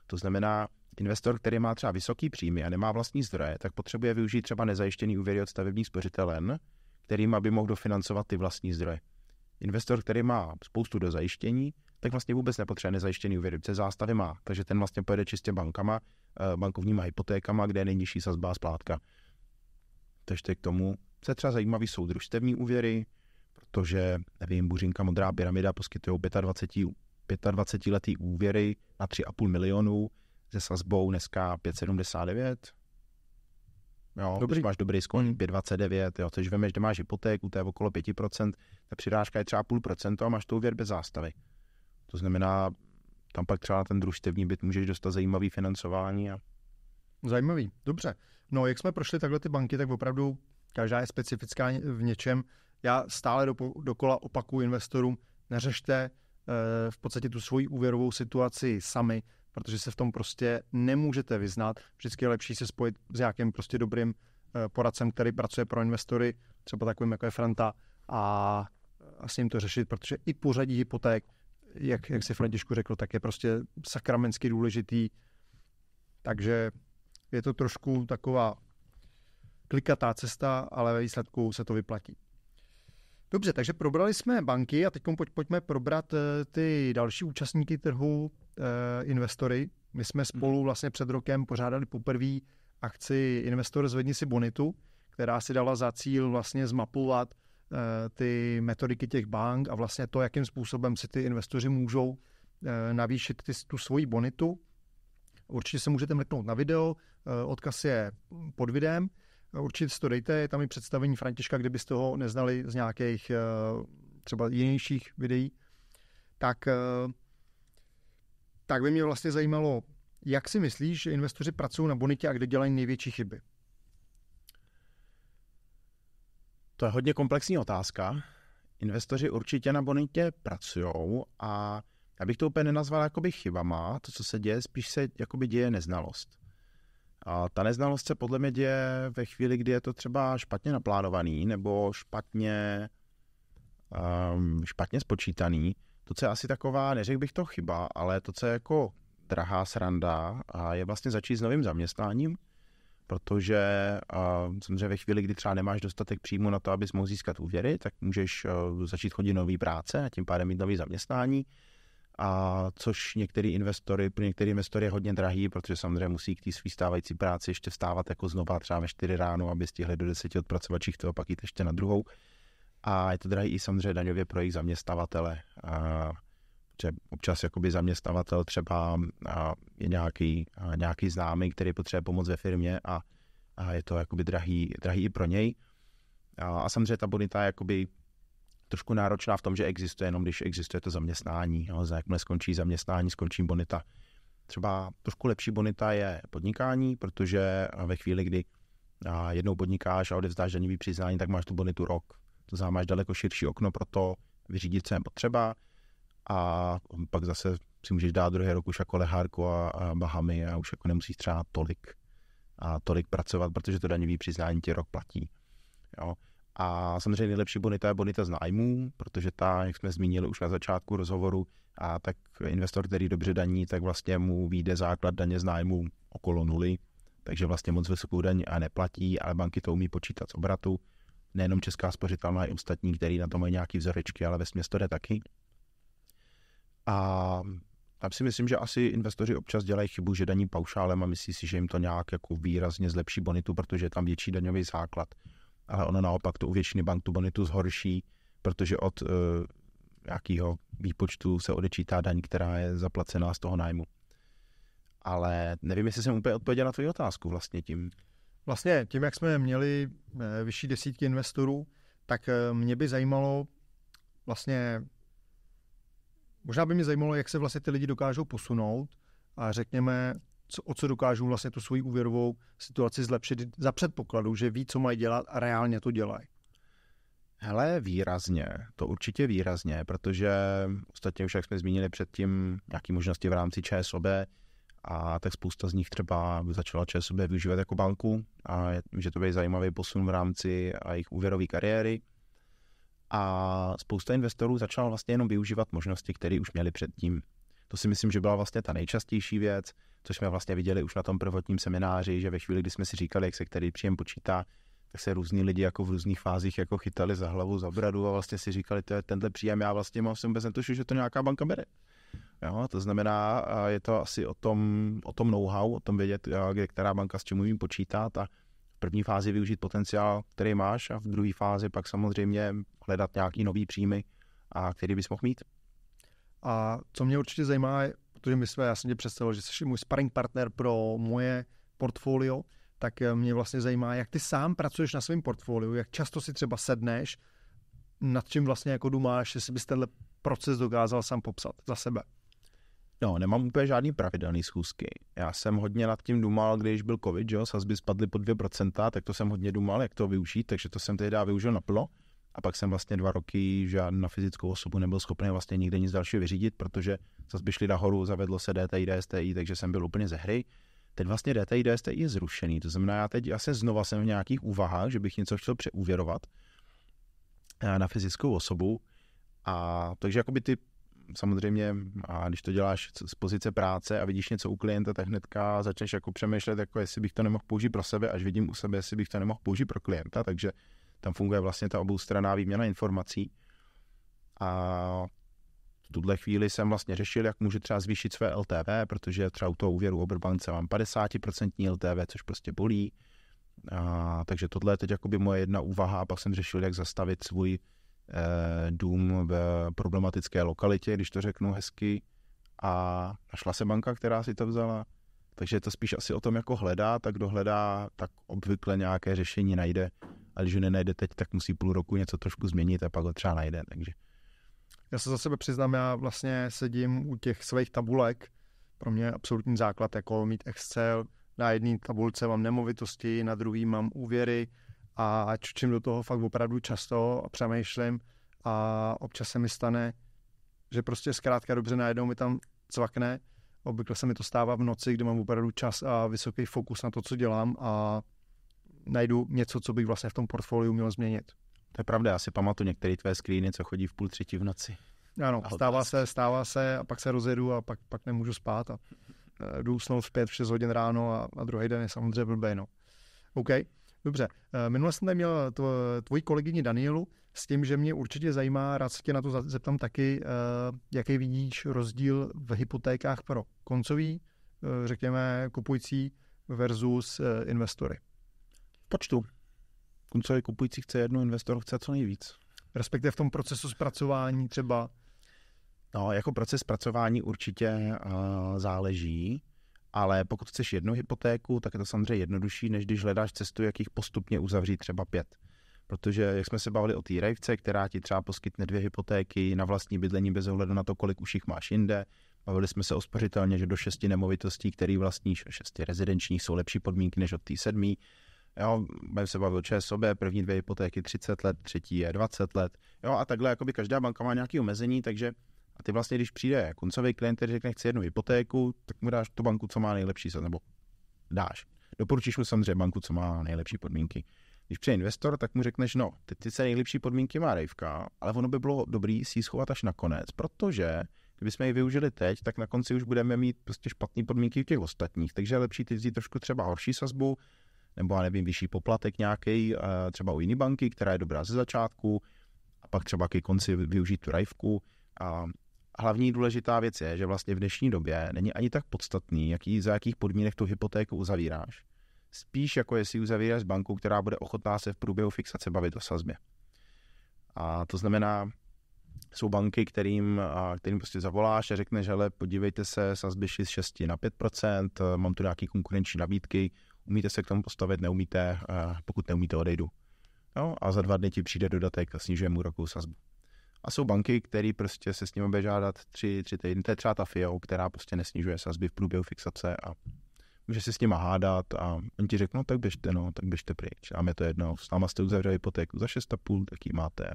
To znamená, investor, který má třeba vysoký příjmy a nemá vlastní zdroje, tak potřebuje využít třeba nezajištěný úvěry od stavebních spořitelen, kterým aby mohl dofinancovat ty vlastní zdroje. Investor, který má spoustu do zajištění, tak vlastně vůbec nepotřebuje nezajištěný úvěr, protože zástavy má. Takže ten vlastně pojede čistě bankama, eh, bankovníma hypotékama, kde je nejnižší sazba a splátka. Takže k tomu. Co je třeba zajímavý, jsou družstevní úvěry, protože, nevím, Buřinka Modrá pyramida poskytují 25, 25 letý úvěry na 3,5 milionů se sazbou dneska 5,79, Jo, Dobrý. Když máš dobrý skon, 5,29, jo, což vemeš, že máš hypotéku, to je okolo 5%, ta přirážka je třeba půl procento a máš to úvěr bez zástavy. To znamená, tam pak třeba ten družstevní byt můžeš dostat zajímavý financování. A... Zajímavý, dobře. No, jak jsme prošli takhle ty banky, tak opravdu každá je specifická v něčem. Já stále do, dokola opakuju investorům, neřešte eh, v podstatě tu svoji úvěrovou situaci sami, protože se v tom prostě nemůžete vyznat. Vždycky je lepší se spojit s nějakým prostě dobrým eh, poradcem, který pracuje pro investory, třeba takovým jako je Franta, a, a s ním to řešit, protože i pořadí hypoték, jak, jak si Františku řekl, tak je prostě sakramensky důležitý. Takže je to trošku taková klikatá cesta, ale ve výsledku se to vyplatí. Dobře, takže probrali jsme banky a teď pojď, pojďme probrat eh, ty další účastníky trhu, eh, investory. My jsme mhm. spolu vlastně před rokem pořádali poprvé akci Investor zvedni si bonitu, která si dala za cíl vlastně zmapovat eh, ty metodiky těch bank a vlastně to, jakým způsobem si ty investoři můžou navýšit ty, tu svoji bonitu. Určitě se můžete mrknout na video, odkaz je pod videem. No, určitě to dejte, je tam i představení Františka, kdybyste ho neznali z nějakých eh, třeba jinějších videí. Tak, eh, tak by mě vlastně zajímalo, jak si myslíš, že investoři pracují na bonitě a kde dělají největší chyby? To je hodně komplexní otázka. Investoři určitě na bonitě pracují a já bych to úplně nenazval jakoby chybama, to, co se děje, spíš se jakoby děje neznalost. A ta neznalost se podle mě děje ve chvíli, kdy je to třeba špatně naplánovaný nebo špatně, um, špatně spočítaný. To, co je asi taková, neřekl bych to chyba, ale to, co je jako drahá sranda, a je vlastně začít s novým zaměstnáním, protože uh, samozřejmě ve chvíli, kdy třeba nemáš dostatek příjmu na to, abys mohl získat úvěry, tak můžeš uh, začít chodit nový práce a tím pádem mít nový zaměstnání a což některý investory, pro některé investory je hodně drahý, protože samozřejmě musí k té své stávající práci ještě vstávat jako znova třeba ve 4 ráno, aby stihli do 10 odpracovačích toho pak jít ještě na druhou. A je to drahý i samozřejmě daňově pro jejich zaměstnavatele. A, že občas jakoby zaměstnavatel třeba a, je nějaký, a, nějaký známý, který potřebuje pomoc ve firmě a, a je to jakoby drahý, drahý i pro něj. A, a samozřejmě ta bonita jakoby trošku náročná v tom, že existuje jenom, když existuje to zaměstnání. Jo. Za jakmile skončí zaměstnání, skončí bonita. Třeba trošku lepší bonita je podnikání, protože ve chvíli, kdy jednou podnikáš a odevzdáš daňový přiznání, tak máš tu bonitu rok. To znamená, máš daleko širší okno pro to vyřídit, co je potřeba a pak zase si můžeš dát druhý rok už jako lehárku a, Bahamy a už jako nemusíš třeba tolik a tolik pracovat, protože to daňový přiznání ti rok platí. Jo. A samozřejmě nejlepší bonita je bonita z nájmů, protože ta, jak jsme zmínili už na začátku rozhovoru, a tak investor, který dobře daní, tak vlastně mu vyjde základ daně z nájmu okolo nuly, takže vlastně moc vysokou daň a neplatí, ale banky to umí počítat z obratu. Nejenom Česká spořitelná, i ostatní, který na to mají nějaký vzorečky, ale ve směs to jde taky. A tam si myslím, že asi investoři občas dělají chybu, že daní paušálem a myslí si, že jim to nějak jako výrazně zlepší bonitu, protože je tam větší daňový základ ale ono naopak to u většiny bank tu bonitu zhorší, protože od eh, nějakého výpočtu se odečítá daň, která je zaplacená z toho nájmu. Ale nevím, jestli jsem úplně odpověděl na tvoji otázku vlastně tím. Vlastně tím, jak jsme měli eh, vyšší desítky investorů, tak eh, mě by zajímalo vlastně, možná by mě zajímalo, jak se vlastně ty lidi dokážou posunout a řekněme co, o co dokážou vlastně tu svoji úvěrovou situaci zlepšit za předpokladu, že ví, co mají dělat a reálně to dělají? Hele, výrazně, to určitě výrazně, protože ostatně už jak jsme zmínili předtím, nějaké možnosti v rámci ČSOB, a tak spousta z nich třeba začala ČSOB využívat jako banku a že to byl zajímavý posun v rámci jejich úvěrové kariéry. A spousta investorů začala vlastně jenom využívat možnosti, které už měli předtím. To si myslím, že byla vlastně ta nejčastější věc, což jsme vlastně viděli už na tom prvotním semináři, že ve chvíli, kdy jsme si říkali, jak se který příjem počítá, tak se různí lidi jako v různých fázích jako chytali za hlavu, za bradu a vlastně si říkali, to je tenhle příjem, já vlastně mám vůbec netušil, že to nějaká banka bere. Jo, to znamená, je to asi o tom, o tom know-how, o tom vědět, kde která banka s čím umí počítat a v první fázi využít potenciál, který máš a v druhé fázi pak samozřejmě hledat nějaký nový příjmy, a který bys mohl mít. A co mě určitě zajímá, protože my jsme, já jsem tě představil, že jsi můj sparring partner pro moje portfolio, tak eh, mě vlastně zajímá, jak ty sám pracuješ na svém portfoliu, jak často si třeba sedneš, nad čím vlastně jako domáš, jestli bys tenhle proces dokázal sám popsat za sebe. No, nemám úplně žádný pravidelný schůzky. Já jsem hodně nad tím dumal, když byl covid, že jo, sazby spadly po 2%, tak to jsem hodně dumal, jak to využít, takže to jsem tehdy využil naplno a pak jsem vlastně dva roky žádnou na fyzickou osobu nebyl schopný vlastně nikde nic dalšího vyřídit, protože zase by šli nahoru, zavedlo se DTI, DSTI, takže jsem byl úplně ze hry. Teď vlastně DTI, DSTI je zrušený, to znamená, já teď asi znova jsem v nějakých úvahách, že bych něco chtěl přeuvěrovat eh, na fyzickou osobu. A takže jakoby ty samozřejmě, a když to děláš z pozice práce a vidíš něco u klienta, tak hnedka začneš jako přemýšlet, jako jestli bych to nemohl použít pro sebe, až vidím u sebe, jestli bych to nemohl použít pro klienta, takže tam funguje vlastně ta oboustranná výměna informací. A v tuhle chvíli jsem vlastně řešil, jak můžu třeba zvýšit své LTV, protože třeba u toho úvěru Oberbance mám 50% LTV, což prostě bolí. A, takže tohle je teď jakoby moje jedna úvaha a pak jsem řešil, jak zastavit svůj eh, dům v problematické lokalitě, když to řeknu hezky. A našla se banka, která si to vzala takže je to spíš asi o tom, jako hledá, tak kdo hledá, tak obvykle nějaké řešení najde. A když ho nenajde teď, tak musí půl roku něco trošku změnit a pak ho třeba najde. Takže. Já se za sebe přiznám, já vlastně sedím u těch svých tabulek. Pro mě je absolutní základ, jako mít Excel. Na jedné tabulce mám nemovitosti, na druhý mám úvěry a čučím do toho fakt opravdu často a přemýšlím a občas se mi stane, že prostě zkrátka dobře najednou mi tam cvakne Obvykle se mi to stává v noci, kdy mám opravdu čas a vysoký fokus na to, co dělám a najdu něco, co bych vlastně v tom portfoliu měl změnit. To je pravda, já si pamatuju některé tvé screeny, co chodí v půl třetí v noci. Ano, a stává se, stává se a pak se rozjedu a pak, pak nemůžu spát a eh, jdu snout v pět v šest hodin ráno a, a druhý den je samozřejmě blbý, no. OK, dobře. Eh, minule jsem tady měl tvoji kolegyni Danielu, s tím, že mě určitě zajímá, rád se tě na to zeptám taky, eh, jaký vidíš rozdíl v hypotékách pro koncový, eh, řekněme, kupující versus eh, investory. Počtu. Koncový kupující chce jednu, investor chce co nejvíc. Respektive v tom procesu zpracování třeba? No, jako proces zpracování určitě záleží, ale pokud chceš jednu hypotéku, tak je to samozřejmě jednodušší, než když hledáš cestu, jak jich postupně uzavřít třeba pět. Protože jak jsme se bavili o té rejvce, která ti třeba poskytne dvě hypotéky na vlastní bydlení bez ohledu na to, kolik už jich máš jinde, Bavili jsme se ospořitelně, že do šesti nemovitostí, který vlastníš, šesti rezidenčních, jsou lepší podmínky než od té sedmí. Jo, mám se bavil ČSOB, první dvě hypotéky 30 let, třetí je 20 let. Jo, a takhle, jakoby každá banka má nějaké omezení, takže a ty vlastně, když přijde koncový klient, který řekne, chci jednu hypotéku, tak mu dáš tu banku, co má nejlepší, nebo dáš. Doporučíš mu samozřejmě banku, co má nejlepší podmínky. Když přijde investor, tak mu řekneš, no, teď sice nejlepší podmínky má Rejvka, ale ono by bylo dobrý si ji schovat až nakonec, protože kdybychom ji využili teď, tak na konci už budeme mít prostě špatné podmínky u těch ostatních. Takže je lepší teď vzít trošku třeba horší sazbu, nebo já nevím, vyšší poplatek nějaký, eh, třeba u jiné banky, která je dobrá ze začátku, a pak třeba ke konci využít tu rajvku. A hlavní důležitá věc je, že vlastně v dnešní době není ani tak podstatný, jaký, za jakých podmínek tu hypotéku uzavíráš, spíš jako jestli uzavíráš s bankou, která bude ochotná se v průběhu fixace bavit o sazbě. A to znamená, jsou banky, kterým, kterým prostě zavoláš a řekneš, hele, podívejte se, sazby šly z 6 na 5%, mám tu nějaké konkurenční nabídky, umíte se k tomu postavit, neumíte, pokud neumíte, odejdu. No, a za dva dny ti přijde dodatek a snižuje mu rokovou sazbu. A jsou banky, které prostě se s nimi bude žádat tři, tři týdny. To je třeba ta FIO, která prostě nesnižuje sazby v průběhu fixace a že si s nima hádat a on ti řekne, no, tak běžte, no, tak běžte pryč. A mě to jedno, s náma jste uzavřeli hypotéku za 6,5, tak ji máte.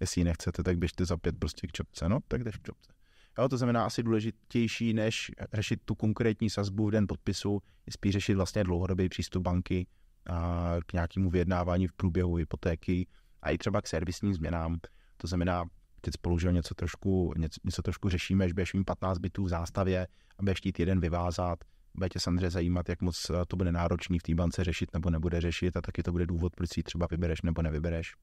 Jestli ji nechcete, tak běžte za pět prostě k čopce, no, tak jdeš k čopce. Jo, to znamená asi důležitější, než řešit tu konkrétní sazbu v den podpisu, je spíš řešit vlastně dlouhodobý přístup banky a k nějakému vyjednávání v průběhu hypotéky a i třeba k servisním změnám. To znamená, teď spolu že něco trošku, něco, něco trošku řešíme, že budeš mít 15 bytů v zástavě a budeš chtít jeden vyvázat, bude tě samozřejmě zajímat, jak moc eh, to bude náročný v té bance řešit nebo nebude řešit a taky to bude důvod, proč si třeba vybereš nebo nevybereš.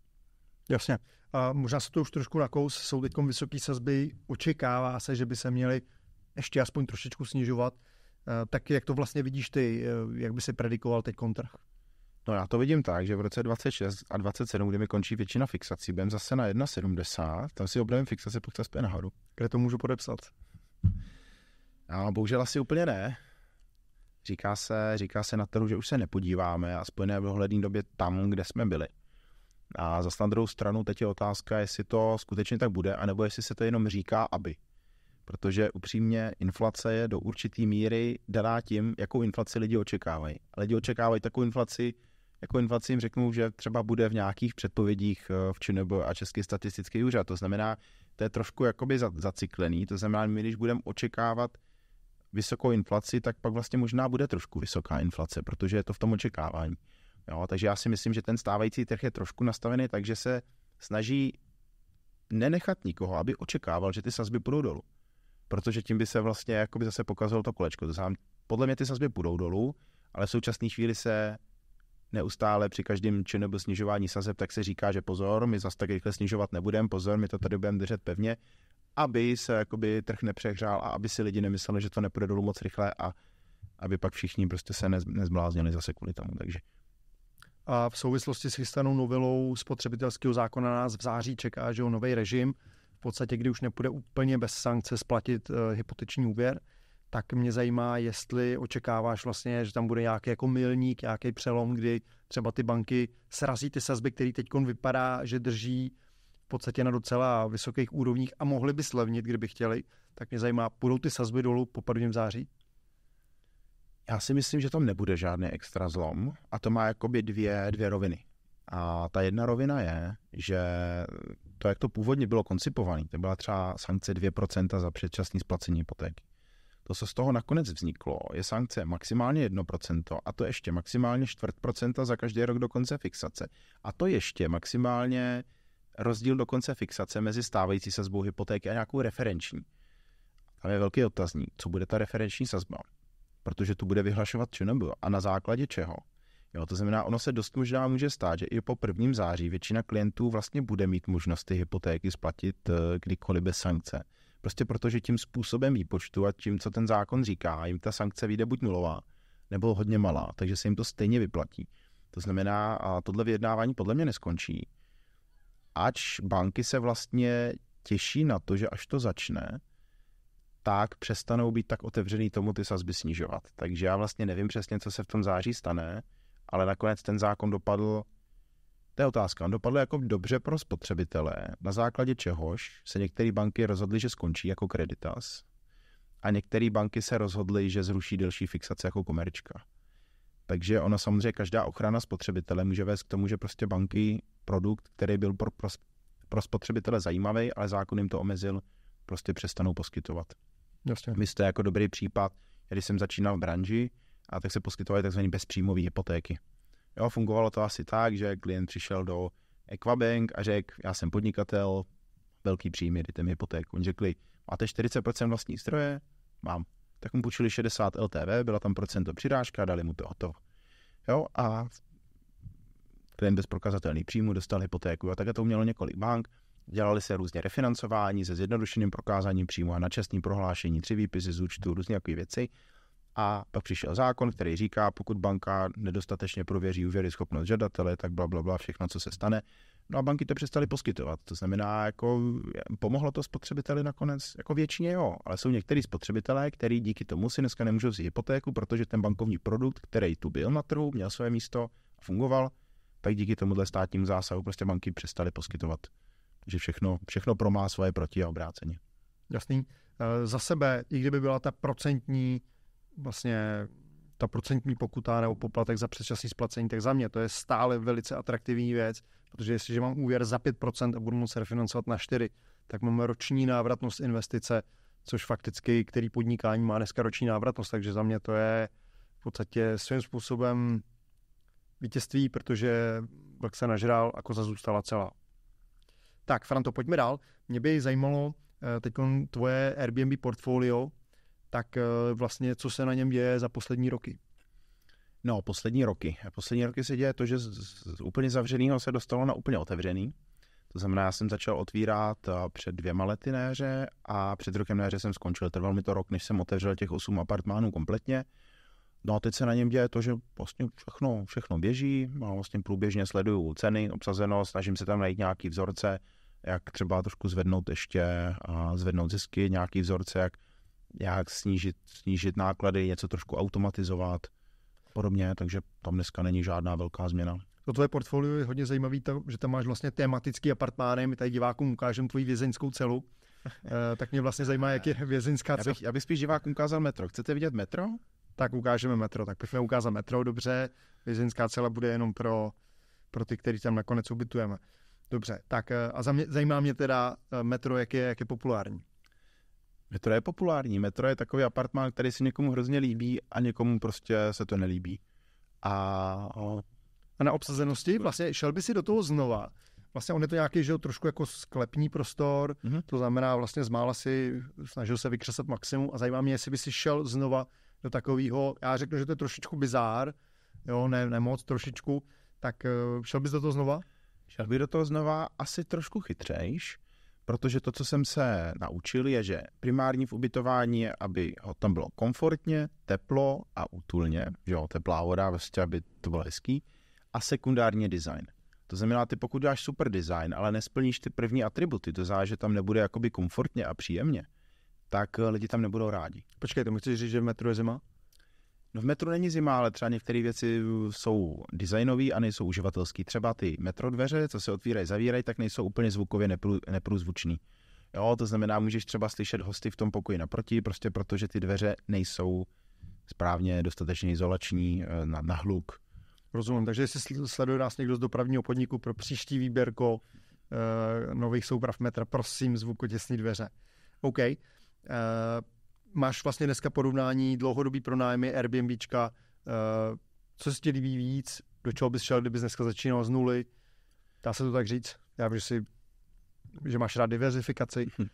Jasně. A možná se to už trošku nakous, jsou teď vysoké sazby, očekává se, že by se měly ještě aspoň trošičku snižovat. Eh, tak jak to vlastně vidíš ty, eh, jak by se predikoval teď kontrh? No já to vidím tak, že v roce 26 a 27, kdy mi končí většina fixací, budeme zase na 1,70, tam si obnovím fixace, pokud nahoru. Kde to můžu podepsat? A no, bohužel asi úplně ne. Říká se, říká se na trhu, že už se nepodíváme, aspoň ne v dohledné době tam, kde jsme byli. A za na druhou stranu teď je otázka, jestli to skutečně tak bude, anebo jestli se to jenom říká, aby. Protože upřímně inflace je do určité míry daná tím, jakou inflaci lidi očekávají. Lidi očekávají takovou inflaci, jako inflaci jim řeknou, že třeba bude v nějakých předpovědích eh, v ČNB a Český statistický úřad. To znamená, to je trošku jakoby zacyklený, to znamená, my když budeme očekávat vysokou inflaci, tak pak vlastně možná bude trošku vysoká inflace, protože je to v tom očekávání. Jo, takže já si myslím, že ten stávající trh je trošku nastavený takže se snaží nenechat nikoho, aby očekával, že ty sazby půjdou dolů. Protože tím by se vlastně jakoby zase pokazilo to kolečko. To znamená, podle mě ty sazby půjdou dolů, ale v současné chvíli se neustále při každém činu nebo snižování sazeb, tak se říká, že pozor, my zase tak rychle snižovat nebudeme, pozor, my to tady budeme držet pevně aby se jakoby trh nepřehřál a aby si lidi nemysleli, že to nepůjde dolů moc rychle a aby pak všichni prostě se nez, nezbláznili zase kvůli tomu. Takže. A v souvislosti s chystanou novelou spotřebitelského zákona nás v září čeká, že jo, nový režim, v podstatě, kdy už nepůjde úplně bez sankce splatit uh, hypoteční úvěr, tak mě zajímá, jestli očekáváš vlastně, že tam bude nějaký jako milník, nějaký přelom, kdy třeba ty banky srazí ty sazby, který teď vypadá, že drží podstatě na docela vysokých úrovních a mohli by slevnit, kdyby chtěli, tak mě zajímá, budou ty sazby dolů po 1. září? Já si myslím, že tam nebude žádný extra zlom a to má jakoby dvě, dvě roviny. A ta jedna rovina je, že to, jak to původně bylo koncipované, to byla třeba sankce 2% za předčasné splacení hypotéky. To, co z toho nakonec vzniklo, je sankce maximálně 1% a to ještě maximálně čtvrt procenta za každý rok do konce fixace. A to ještě maximálně rozdíl dokonce fixace mezi stávající sazbou hypotéky a nějakou referenční. Tam je velký otazník, co bude ta referenční sazba, protože tu bude vyhlašovat ČNB a na základě čeho. Jo, to znamená, ono se dost možná může stát, že i po prvním září většina klientů vlastně bude mít možnost ty hypotéky splatit eh, kdykoliv bez sankce. Prostě protože tím způsobem výpočtu a tím, co ten zákon říká, jim ta sankce vyjde buď nulová, nebo hodně malá, takže se jim to stejně vyplatí. To znamená, a tohle vyjednávání podle mě neskončí ač banky se vlastně těší na to, že až to začne, tak přestanou být tak otevřený tomu ty sazby snižovat. Takže já vlastně nevím přesně, co se v tom září stane, ale nakonec ten zákon dopadl, to je otázka, on dopadl jako dobře pro spotřebitele, na základě čehož se některé banky rozhodly, že skončí jako kreditas a některé banky se rozhodly, že zruší delší fixace jako komerčka. Takže ono samozřejmě každá ochrana spotřebitele může vést k tomu, že prostě banky produkt, který byl pro, pro, pro spotřebitele zajímavý, ale zákon jim to omezil, prostě přestanou poskytovat. Jasně. My jste jako dobrý případ, když jsem začínal v branži, a tak se poskytovaly tzv. bezpříjmové hypotéky. Jo, fungovalo to asi tak, že klient přišel do Equabank a řekl, já jsem podnikatel, velký příjmy, dejte mi hypotéku. Oni řekli, máte 40% vlastní stroje? Mám tak mu půjčili 60 LTV, byla tam procento přirážka, dali mu to hotovo. Jo, a ten bez příjmu dostal hypotéku a také to mělo několik bank. Dělali se různě refinancování se zjednodušeným prokázáním příjmu a načestním prohlášení, tři výpisy z účtu, různě jaké věci. A pak přišel zákon, který říká, pokud banka nedostatečně prověří úvěry schopnost žadatele, tak bla, bla, bla, všechno, co se stane, No a banky to přestaly poskytovat. To znamená, jako pomohlo to spotřebiteli nakonec? Jako většině jo, ale jsou některý spotřebitelé, který díky tomu si dneska nemůžou vzít hypotéku, protože ten bankovní produkt, který tu byl na trhu, měl své místo, a fungoval, tak díky tomuhle státním zásahu prostě banky přestaly poskytovat. Takže všechno, všechno promá svoje proti a obráceně. Jasný. E, za sebe, i kdyby byla ta procentní vlastně ta procentní pokuta nebo poplatek za předčasný splacení, tak za mě to je stále velice atraktivní věc, protože jestliže mám úvěr za 5% a budu moct refinancovat na 4%, tak mám roční návratnost investice, což fakticky který podnikání má dneska roční návratnost, takže za mě to je v podstatě svým způsobem vítězství, protože vlk se nažral a koza zůstala celá. Tak, Franto, pojďme dál. Mě by zajímalo eh, teď tvoje Airbnb portfolio, tak eh, vlastně co se na něm děje za poslední roky? No, poslední roky. Poslední roky se děje to, že z, úplně zavřeného se dostalo na úplně otevřený. To znamená, já jsem začal otvírat eh, před dvěma lety na jaře a před rokem na jaře jsem skončil. Trval mi to rok, než jsem otevřel těch osm apartmánů kompletně. No a teď se na něm děje to, že vlastně všechno, všechno běží, a no, vlastně průběžně sleduju ceny, obsazenost, snažím se tam najít nějaký vzorce, jak třeba trošku zvednout ještě, a eh, zvednout zisky, nějaký vzorce, jak nějak snížit, snížit náklady, něco trošku automatizovat podobně, takže tam dneska není žádná velká změna. To tvoje portfolio je hodně zajímavé, že tam máš vlastně tematický apartmány, my tady divákům ukážeme tvoji vězeňskou celu, eh, tak mě vlastně zajímá, jak je eh, vězeňská cela. Já bych, já bych spíš divákům ukázal metro. Chcete vidět metro? Tak ukážeme metro, tak pojďme ukázat metro, dobře. Vězeňská cela bude jenom pro, pro ty, kteří tam nakonec ubytujeme. Dobře, tak eh, a zajímá mě teda metro, jak je, jak je populární. Metro je populární, metro je takový apartmán, který se někomu hrozně líbí a někomu prostě se to nelíbí. A, a na obsazenosti vlastně šel by si do toho znova. Vlastně on je to nějaký, že trošku jako sklepní prostor, mm-hmm. to znamená vlastně mála si snažil se vykřesat maximum a zajímá mě, jestli by si šel znova do takového, já řeknu, že to je trošičku bizár, jo, ne, ne moc, trošičku, tak eh, šel bys do toho znova? Šel bych do toho znova asi trošku chytřejš, protože to, co jsem se naučil, je, že primární v ubytování je, aby ho tam bylo komfortně, teplo a útulně, že jo, teplá voda, vlastně, aby to bylo hezký, a sekundárně design. To znamená, ty pokud dáš super design, ale nesplníš ty první atributy, to znamená, že tam nebude jakoby komfortně a příjemně, tak eh, lidi tam nebudou rádi. Počkej, to mi chceš říct, že v metru je zima? No v metru není zima, ale třeba některé věci jsou designové a nejsou uživatelské. Třeba ty metro dveře, co se otvírají, zavírají, tak nejsou úplně zvukově neprů, neprůzvučný. Jo, to znamená, můžeš třeba slyšet hosty v tom pokoji naproti, prostě protože ty dveře nejsou správně dostatečně izolační eh, na, na hluk. Rozumím, takže jestli sleduje nás někdo z dopravního podniku pro příští výběrko e, nových souprav metra, prosím, zvukotěsní dveře. OK. E, máš vlastně dneska porovnání dlouhodobý pronájmy Airbnbčka, uh, co se ti líbí víc, do čeho bys šel, kdybys dneska začínal z nuly, dá se to tak říct? Já vím, že, si, že máš rád diverzifikaci. Hm.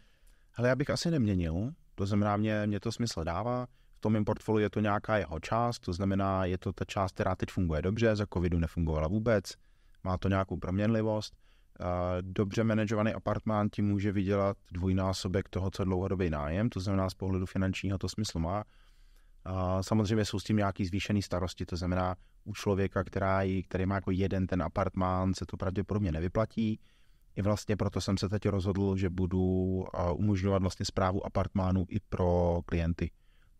Hele, já bych asi neměnil, to znamená, mě, mě to smysl dává, v tom mém portfoliu je to nějaká jeho část, to znamená, je to ta část, která teď funguje dobře, za covidu nefungovala vůbec, má to nějakou proměnlivost, dobře manažovaný apartmán ti může vydělat dvojnásobek toho, co dlouhodobý nájem, to znamená z pohledu finančního to smysl má. A samozřejmě jsou s tím nějaký zvýšený starosti, to znamená u člověka, která, který má jako jeden ten apartmán, se to pravděpodobně nevyplatí. I vlastně proto jsem se teď rozhodl, že budu umožňovat vlastně zprávu apartmánu i pro klienty.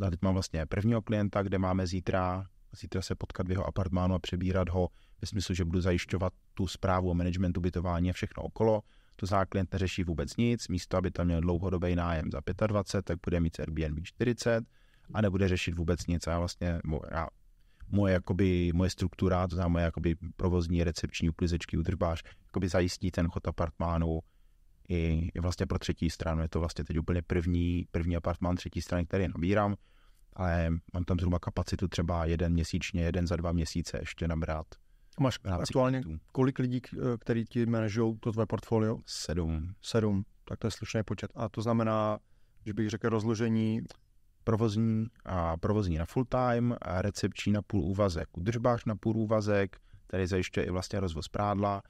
A teď mám vlastně prvního klienta, kde máme zítra zítra se potkat v jeho apartmánu a přebírat ho ve smyslu, že budu zajišťovat tu zprávu o managementu bytování a všechno okolo. To znamená, klient neřeší vůbec nic, místo, aby tam měl dlouhodobý nájem za 25, tak bude mít Airbnb 40 a nebude řešit vůbec nic. A já vlastně, já, moje, jakoby, moje struktura, to znamená moje jakoby, provozní, recepční, uklizečky, udrbář, jakoby zajistí ten chod apartmánu i, i vlastně pro třetí stranu. Je to vlastně teď úplně první, první apartmán třetí strany, který nabírám ale mám tam zhruba kapacitu třeba jeden měsíčně, jeden za dva měsíce ještě nabrát. Máš aktuálně kvítů. kolik lidí, eh, který ti manažují to tvé portfolio? Sedm. Sedm, tak to je slušný počet. A to znamená, že bych řekl rozložení provozní a provozní na full time, a recepční na půl úvazek, udržbář na půl úvazek, který zajišťuje i vlastně rozvoz prádla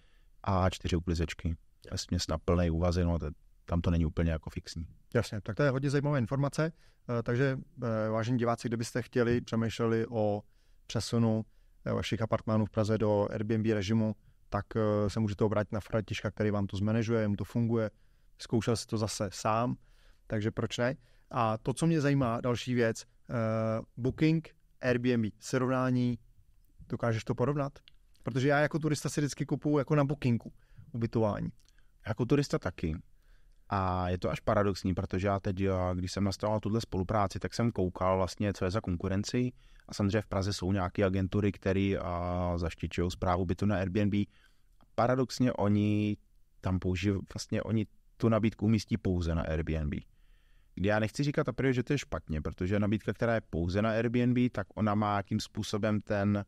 a čtyři uklizečky. Vesměs vlastně na plný úvazek, no to je tam to není úplně jako fixní. Jasně, tak to je hodně zajímavá informace. Eh, takže eh, vážení diváci, kdybyste chtěli, přemýšleli o přesunu eh, vašich apartmánů v Praze do Airbnb režimu, tak se můžete obrátit na Františka, který vám to zmanežuje, mu to funguje. Zkoušel si to zase sám, takže proč ne? A to, co mě zajímá, další věc, Booking, Airbnb, srovnání, dokážeš to porovnat? Protože já jako turista si vždycky kupuju jako na Bookingu ubytování. Jako turista taky. A je to až paradoxní, protože já teď, eh, když jsem nastavoval tuhle spolupráci, tak jsem koukal vlastně, co je za konkurenci. A samozřejmě v Praze jsou nějaké agentury, které eh, zaštičují zprávu bytu na Airbnb. Paradoxně oni tam použijí, vlastně oni tu nabídku umístí pouze na Airbnb. Kdy já nechci říkat a priori, že to je špatně, protože nabídka, která je pouze na Airbnb, tak ona má jakým způsobem ten,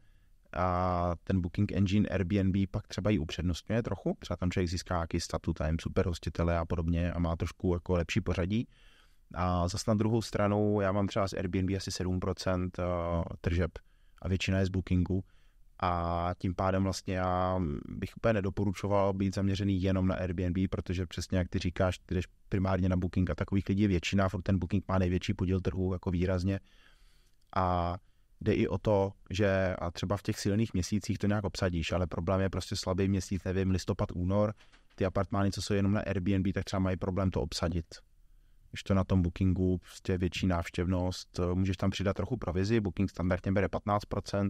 a ten booking engine Airbnb pak třeba ji upřednostňuje trochu, třeba tam člověk získá nějaký statut, tam super hostitele a podobně a má trošku jako lepší pořadí. A zase na druhou stranu, já mám třeba z Airbnb asi 7% eh, tržeb a většina je z bookingu, a tím pádem vlastně já bych úplně nedoporučoval být zaměřený jenom na Airbnb, protože přesně jak ty říkáš, ty jdeš primárně na Booking a takových lidí je většina, ten Booking má největší podíl trhu jako výrazně a jde i o to, že a třeba v těch silných měsících to nějak obsadíš, ale problém je prostě slabý měsíc, nevím, listopad, únor, ty apartmány, co jsou jenom na Airbnb, tak třeba mají problém to obsadit. Když to na tom bookingu, prostě větší návštěvnost, můžeš tam přidat trochu provizi, booking standardně bere 15%,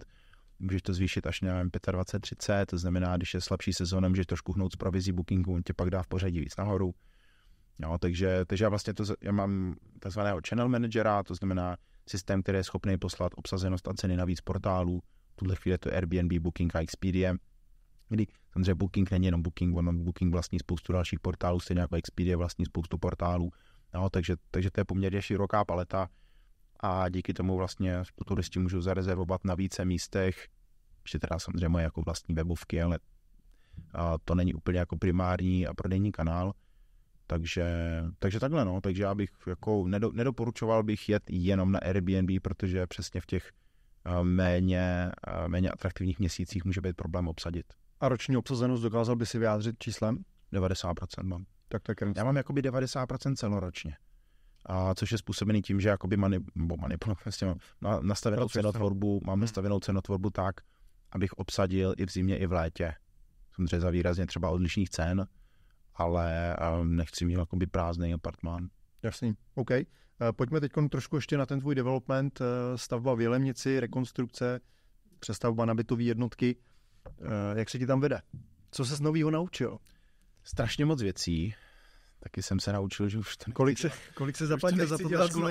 můžeš to zvýšit až nevím, 25-30, to znamená, když je slabší sezóna, můžeš trošku hnout z provizí bookingu, on tě pak dá v pořadí víc nahoru. Jo, no, takže, takže já vlastně to, já mám takzvaného channel managera, to znamená, systém, který je schopný poslat obsazenost a ceny na víc portálů. V tuhle chvíli je to Airbnb, Booking a Expedia. Kdy samozřejmě Booking není jenom Booking, ono Booking vlastní spoustu dalších portálů, stejně jako Expedia vlastní spoustu portálů. No, takže, takže to je poměrně široká paleta a díky tomu vlastně turisti můžou zarezervovat na více místech, ještě teda samozřejmě jako vlastní webovky, ale a to není úplně jako primární a prodejní kanál. Takže, takže takhle, no. Takže já bych jako nedo, nedoporučoval bych jet jenom na Airbnb, protože přesně v těch eh, méně, eh, méně atraktivních měsících může být problém obsadit. A roční obsazenost dokázal by si vyjádřit číslem? 90% mám. Tak to je Já mám jakoby 90% celoročně. A což je způsobený tím, že jakoby mani, bo manipulovat, vlastně mám na, nastavenou no. cenotvorbu, mám hmm. nastavenou cenotvorbu tak, abych obsadil i v zimě, i v létě. Samozřejmě za výrazně třeba odlišných cen, ale ehm, nechci mít jakoby prázdný apartmán. Jasný, OK. Eh, pojďme teď trošku ještě na ten tvůj development, eh, stavba v Jelemnici, rekonstrukce, přestavba na bytové jednotky. Eh, jak se ti tam vede? Co se z novýho naučil? Strašně moc věcí. Taky jsem se naučil, že už to kolik se, kolik se zaplatil za to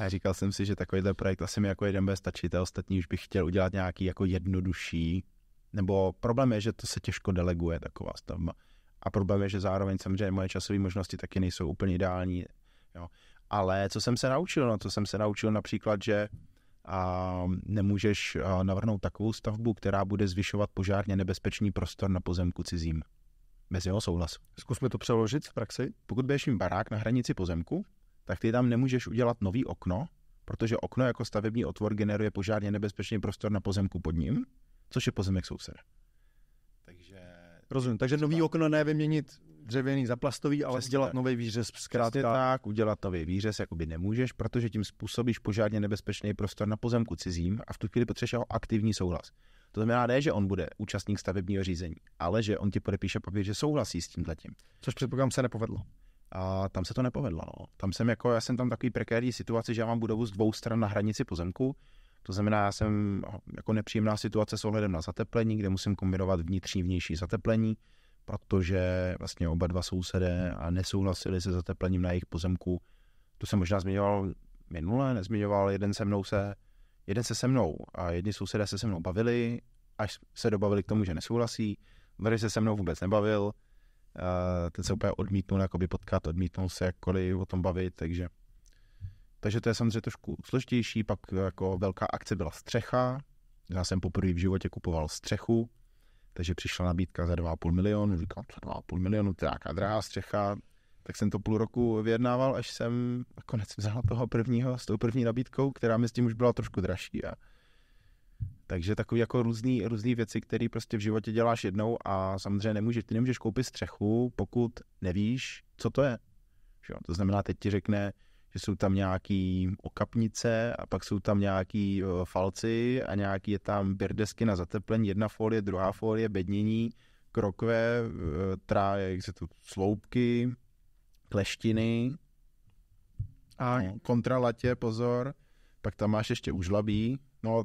A říkal jsem si, že takovýhle projekt asi mi jako jeden bude stačit a ostatní už bych chtěl udělat nějaký jako jednodušší, nebo problém je, že to se těžko deleguje taková stavba. A problém je, že zároveň samozřejmě moje časové možnosti taky nejsou úplně ideální. Jo. Ale co jsem se naučil? No, co jsem se naučil například, že a nemůžeš navrhnout takovou stavbu, která bude zvyšovat požárně nebezpečný prostor na pozemku cizím. Bez jeho souhlasu. Zkusme to přeložit v praxi. Pokud budeš mít barák na hranici pozemku, tak ty tam nemůžeš udělat nový okno, protože okno jako stavební otvor generuje požárně nebezpečný prostor na pozemku pod ním což je pozemek souser. Takže... Rozumím, takže nový okno ne vyměnit dřevěný za plastový, ale Přesně dělat nový výřez zkrátka. Přesně tak, udělat nový výřez jakoby nemůžeš, protože tím způsobíš požádně nebezpečný prostor na pozemku cizím a v tu chvíli potřebuješ aktivní souhlas. To znamená ne, že on bude účastník stavebního řízení, ale že on ti podepíše papír, že souhlasí s tím letím. Což předpokládám se nepovedlo. A tam se to nepovedlo. No. Tam jsem jako, já jsem tam takový prekérní situaci, že já mám budovu z dvou stran na hranici pozemku to znamená, já jsem jako nepříjemná situace s ohledem na zateplení, kde musím kombinovat vnitřní vnější zateplení, protože vlastně oba dva sousedé hmm. a nesouhlasili se zateplením na jejich pozemku. To jsem možná zmiňoval minule, nezmiňoval, jeden se mnou se, jeden se se mnou a jedni sousedé se se mnou bavili, až se dobavili k tomu, že nesouhlasí. Tady se se mnou vůbec nebavil, ten se úplně odmítnul, jakoby potkat, odmítnul se jakkoliv o tom bavit, takže takže to je samozřejmě trošku složitější, pak jako velká akce byla střecha, já jsem poprvé v životě kupoval střechu, takže přišla nabídka za 2,5 milionu, říkám, 2,5 milionu, to je nějaká drahá střecha, tak jsem to půl roku vyjednával, až jsem nakonec vzal toho prvního s tou první nabídkou, která mi s tím už byla trošku dražší. A... Takže takové jako různý, různý věci, které prostě v životě děláš jednou a samozřejmě nemůžeš, ty nemůžeš koupit střechu, pokud nevíš, co to je. To znamená, teď ti řekne, že jsou tam nějaký okapnice a pak jsou tam nějaký eh, falci a nějaký je tam birdesky na zateplení, jedna folie, druhá folie, bednění, krokve, eh, trá, jak se to, sloupky, kleštiny a no, kontralatě, pozor, pak tam máš ještě užlabí, no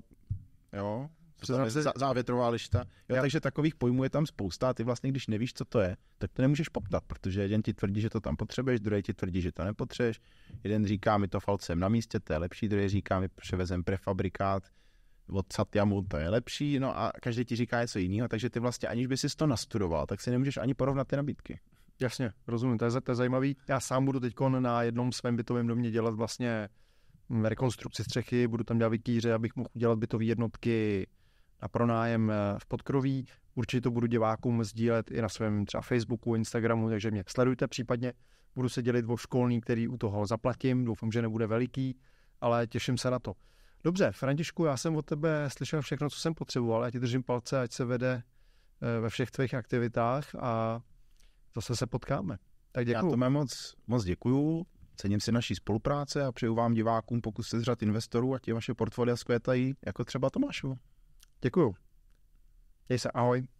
jo, Přesně, se, závětrová lišta. Jo, já... Takže takových pojmů je tam spousta a ty vlastně, když nevíš, co to je, tak to nemůžeš poptat, protože jeden ti tvrdí, že to tam potřebuješ, druhý ti tvrdí, že to nepotřebuješ. Jeden říká, my to falcem na místě, to je lepší, druhý říká, my převezem prefabrikát od Satyamu, to je lepší, no a každý ti říká něco jiného, takže ty vlastně, aniž bys si to nastudoval, tak si nemůžeš ani porovnat ty nabídky. Jasně, rozumím, to je, to je zajímavý. Já sám budu teď na jednom svém bytovém domě dělat vlastně rekonstrukci střechy, budu tam dělat vytíře, abych mohl udělat bytové jednotky na pronájem eh, v podkroví. Určitě to budu divákům sdílet i na svém třeba Facebooku, Instagramu, takže mě sledujte případně. Budu se dělit o školní, který u toho zaplatím. Doufám, že nebude veliký, ale těším se na to. Dobře, Františku, já jsem od tebe slyšel všechno, co jsem potřeboval. Já ti držím palce, ať se vede eh, ve všech tvých aktivitách a zase se potkáme. Tak děkuju. Já to moc, moc děkuju. Cením si naší spolupráce a přeju vám divákům pokus sezřat investorů, ať je vaše portfolia skvětají, jako třeba Tomášovo. Děkuju. Děj se, ahoj.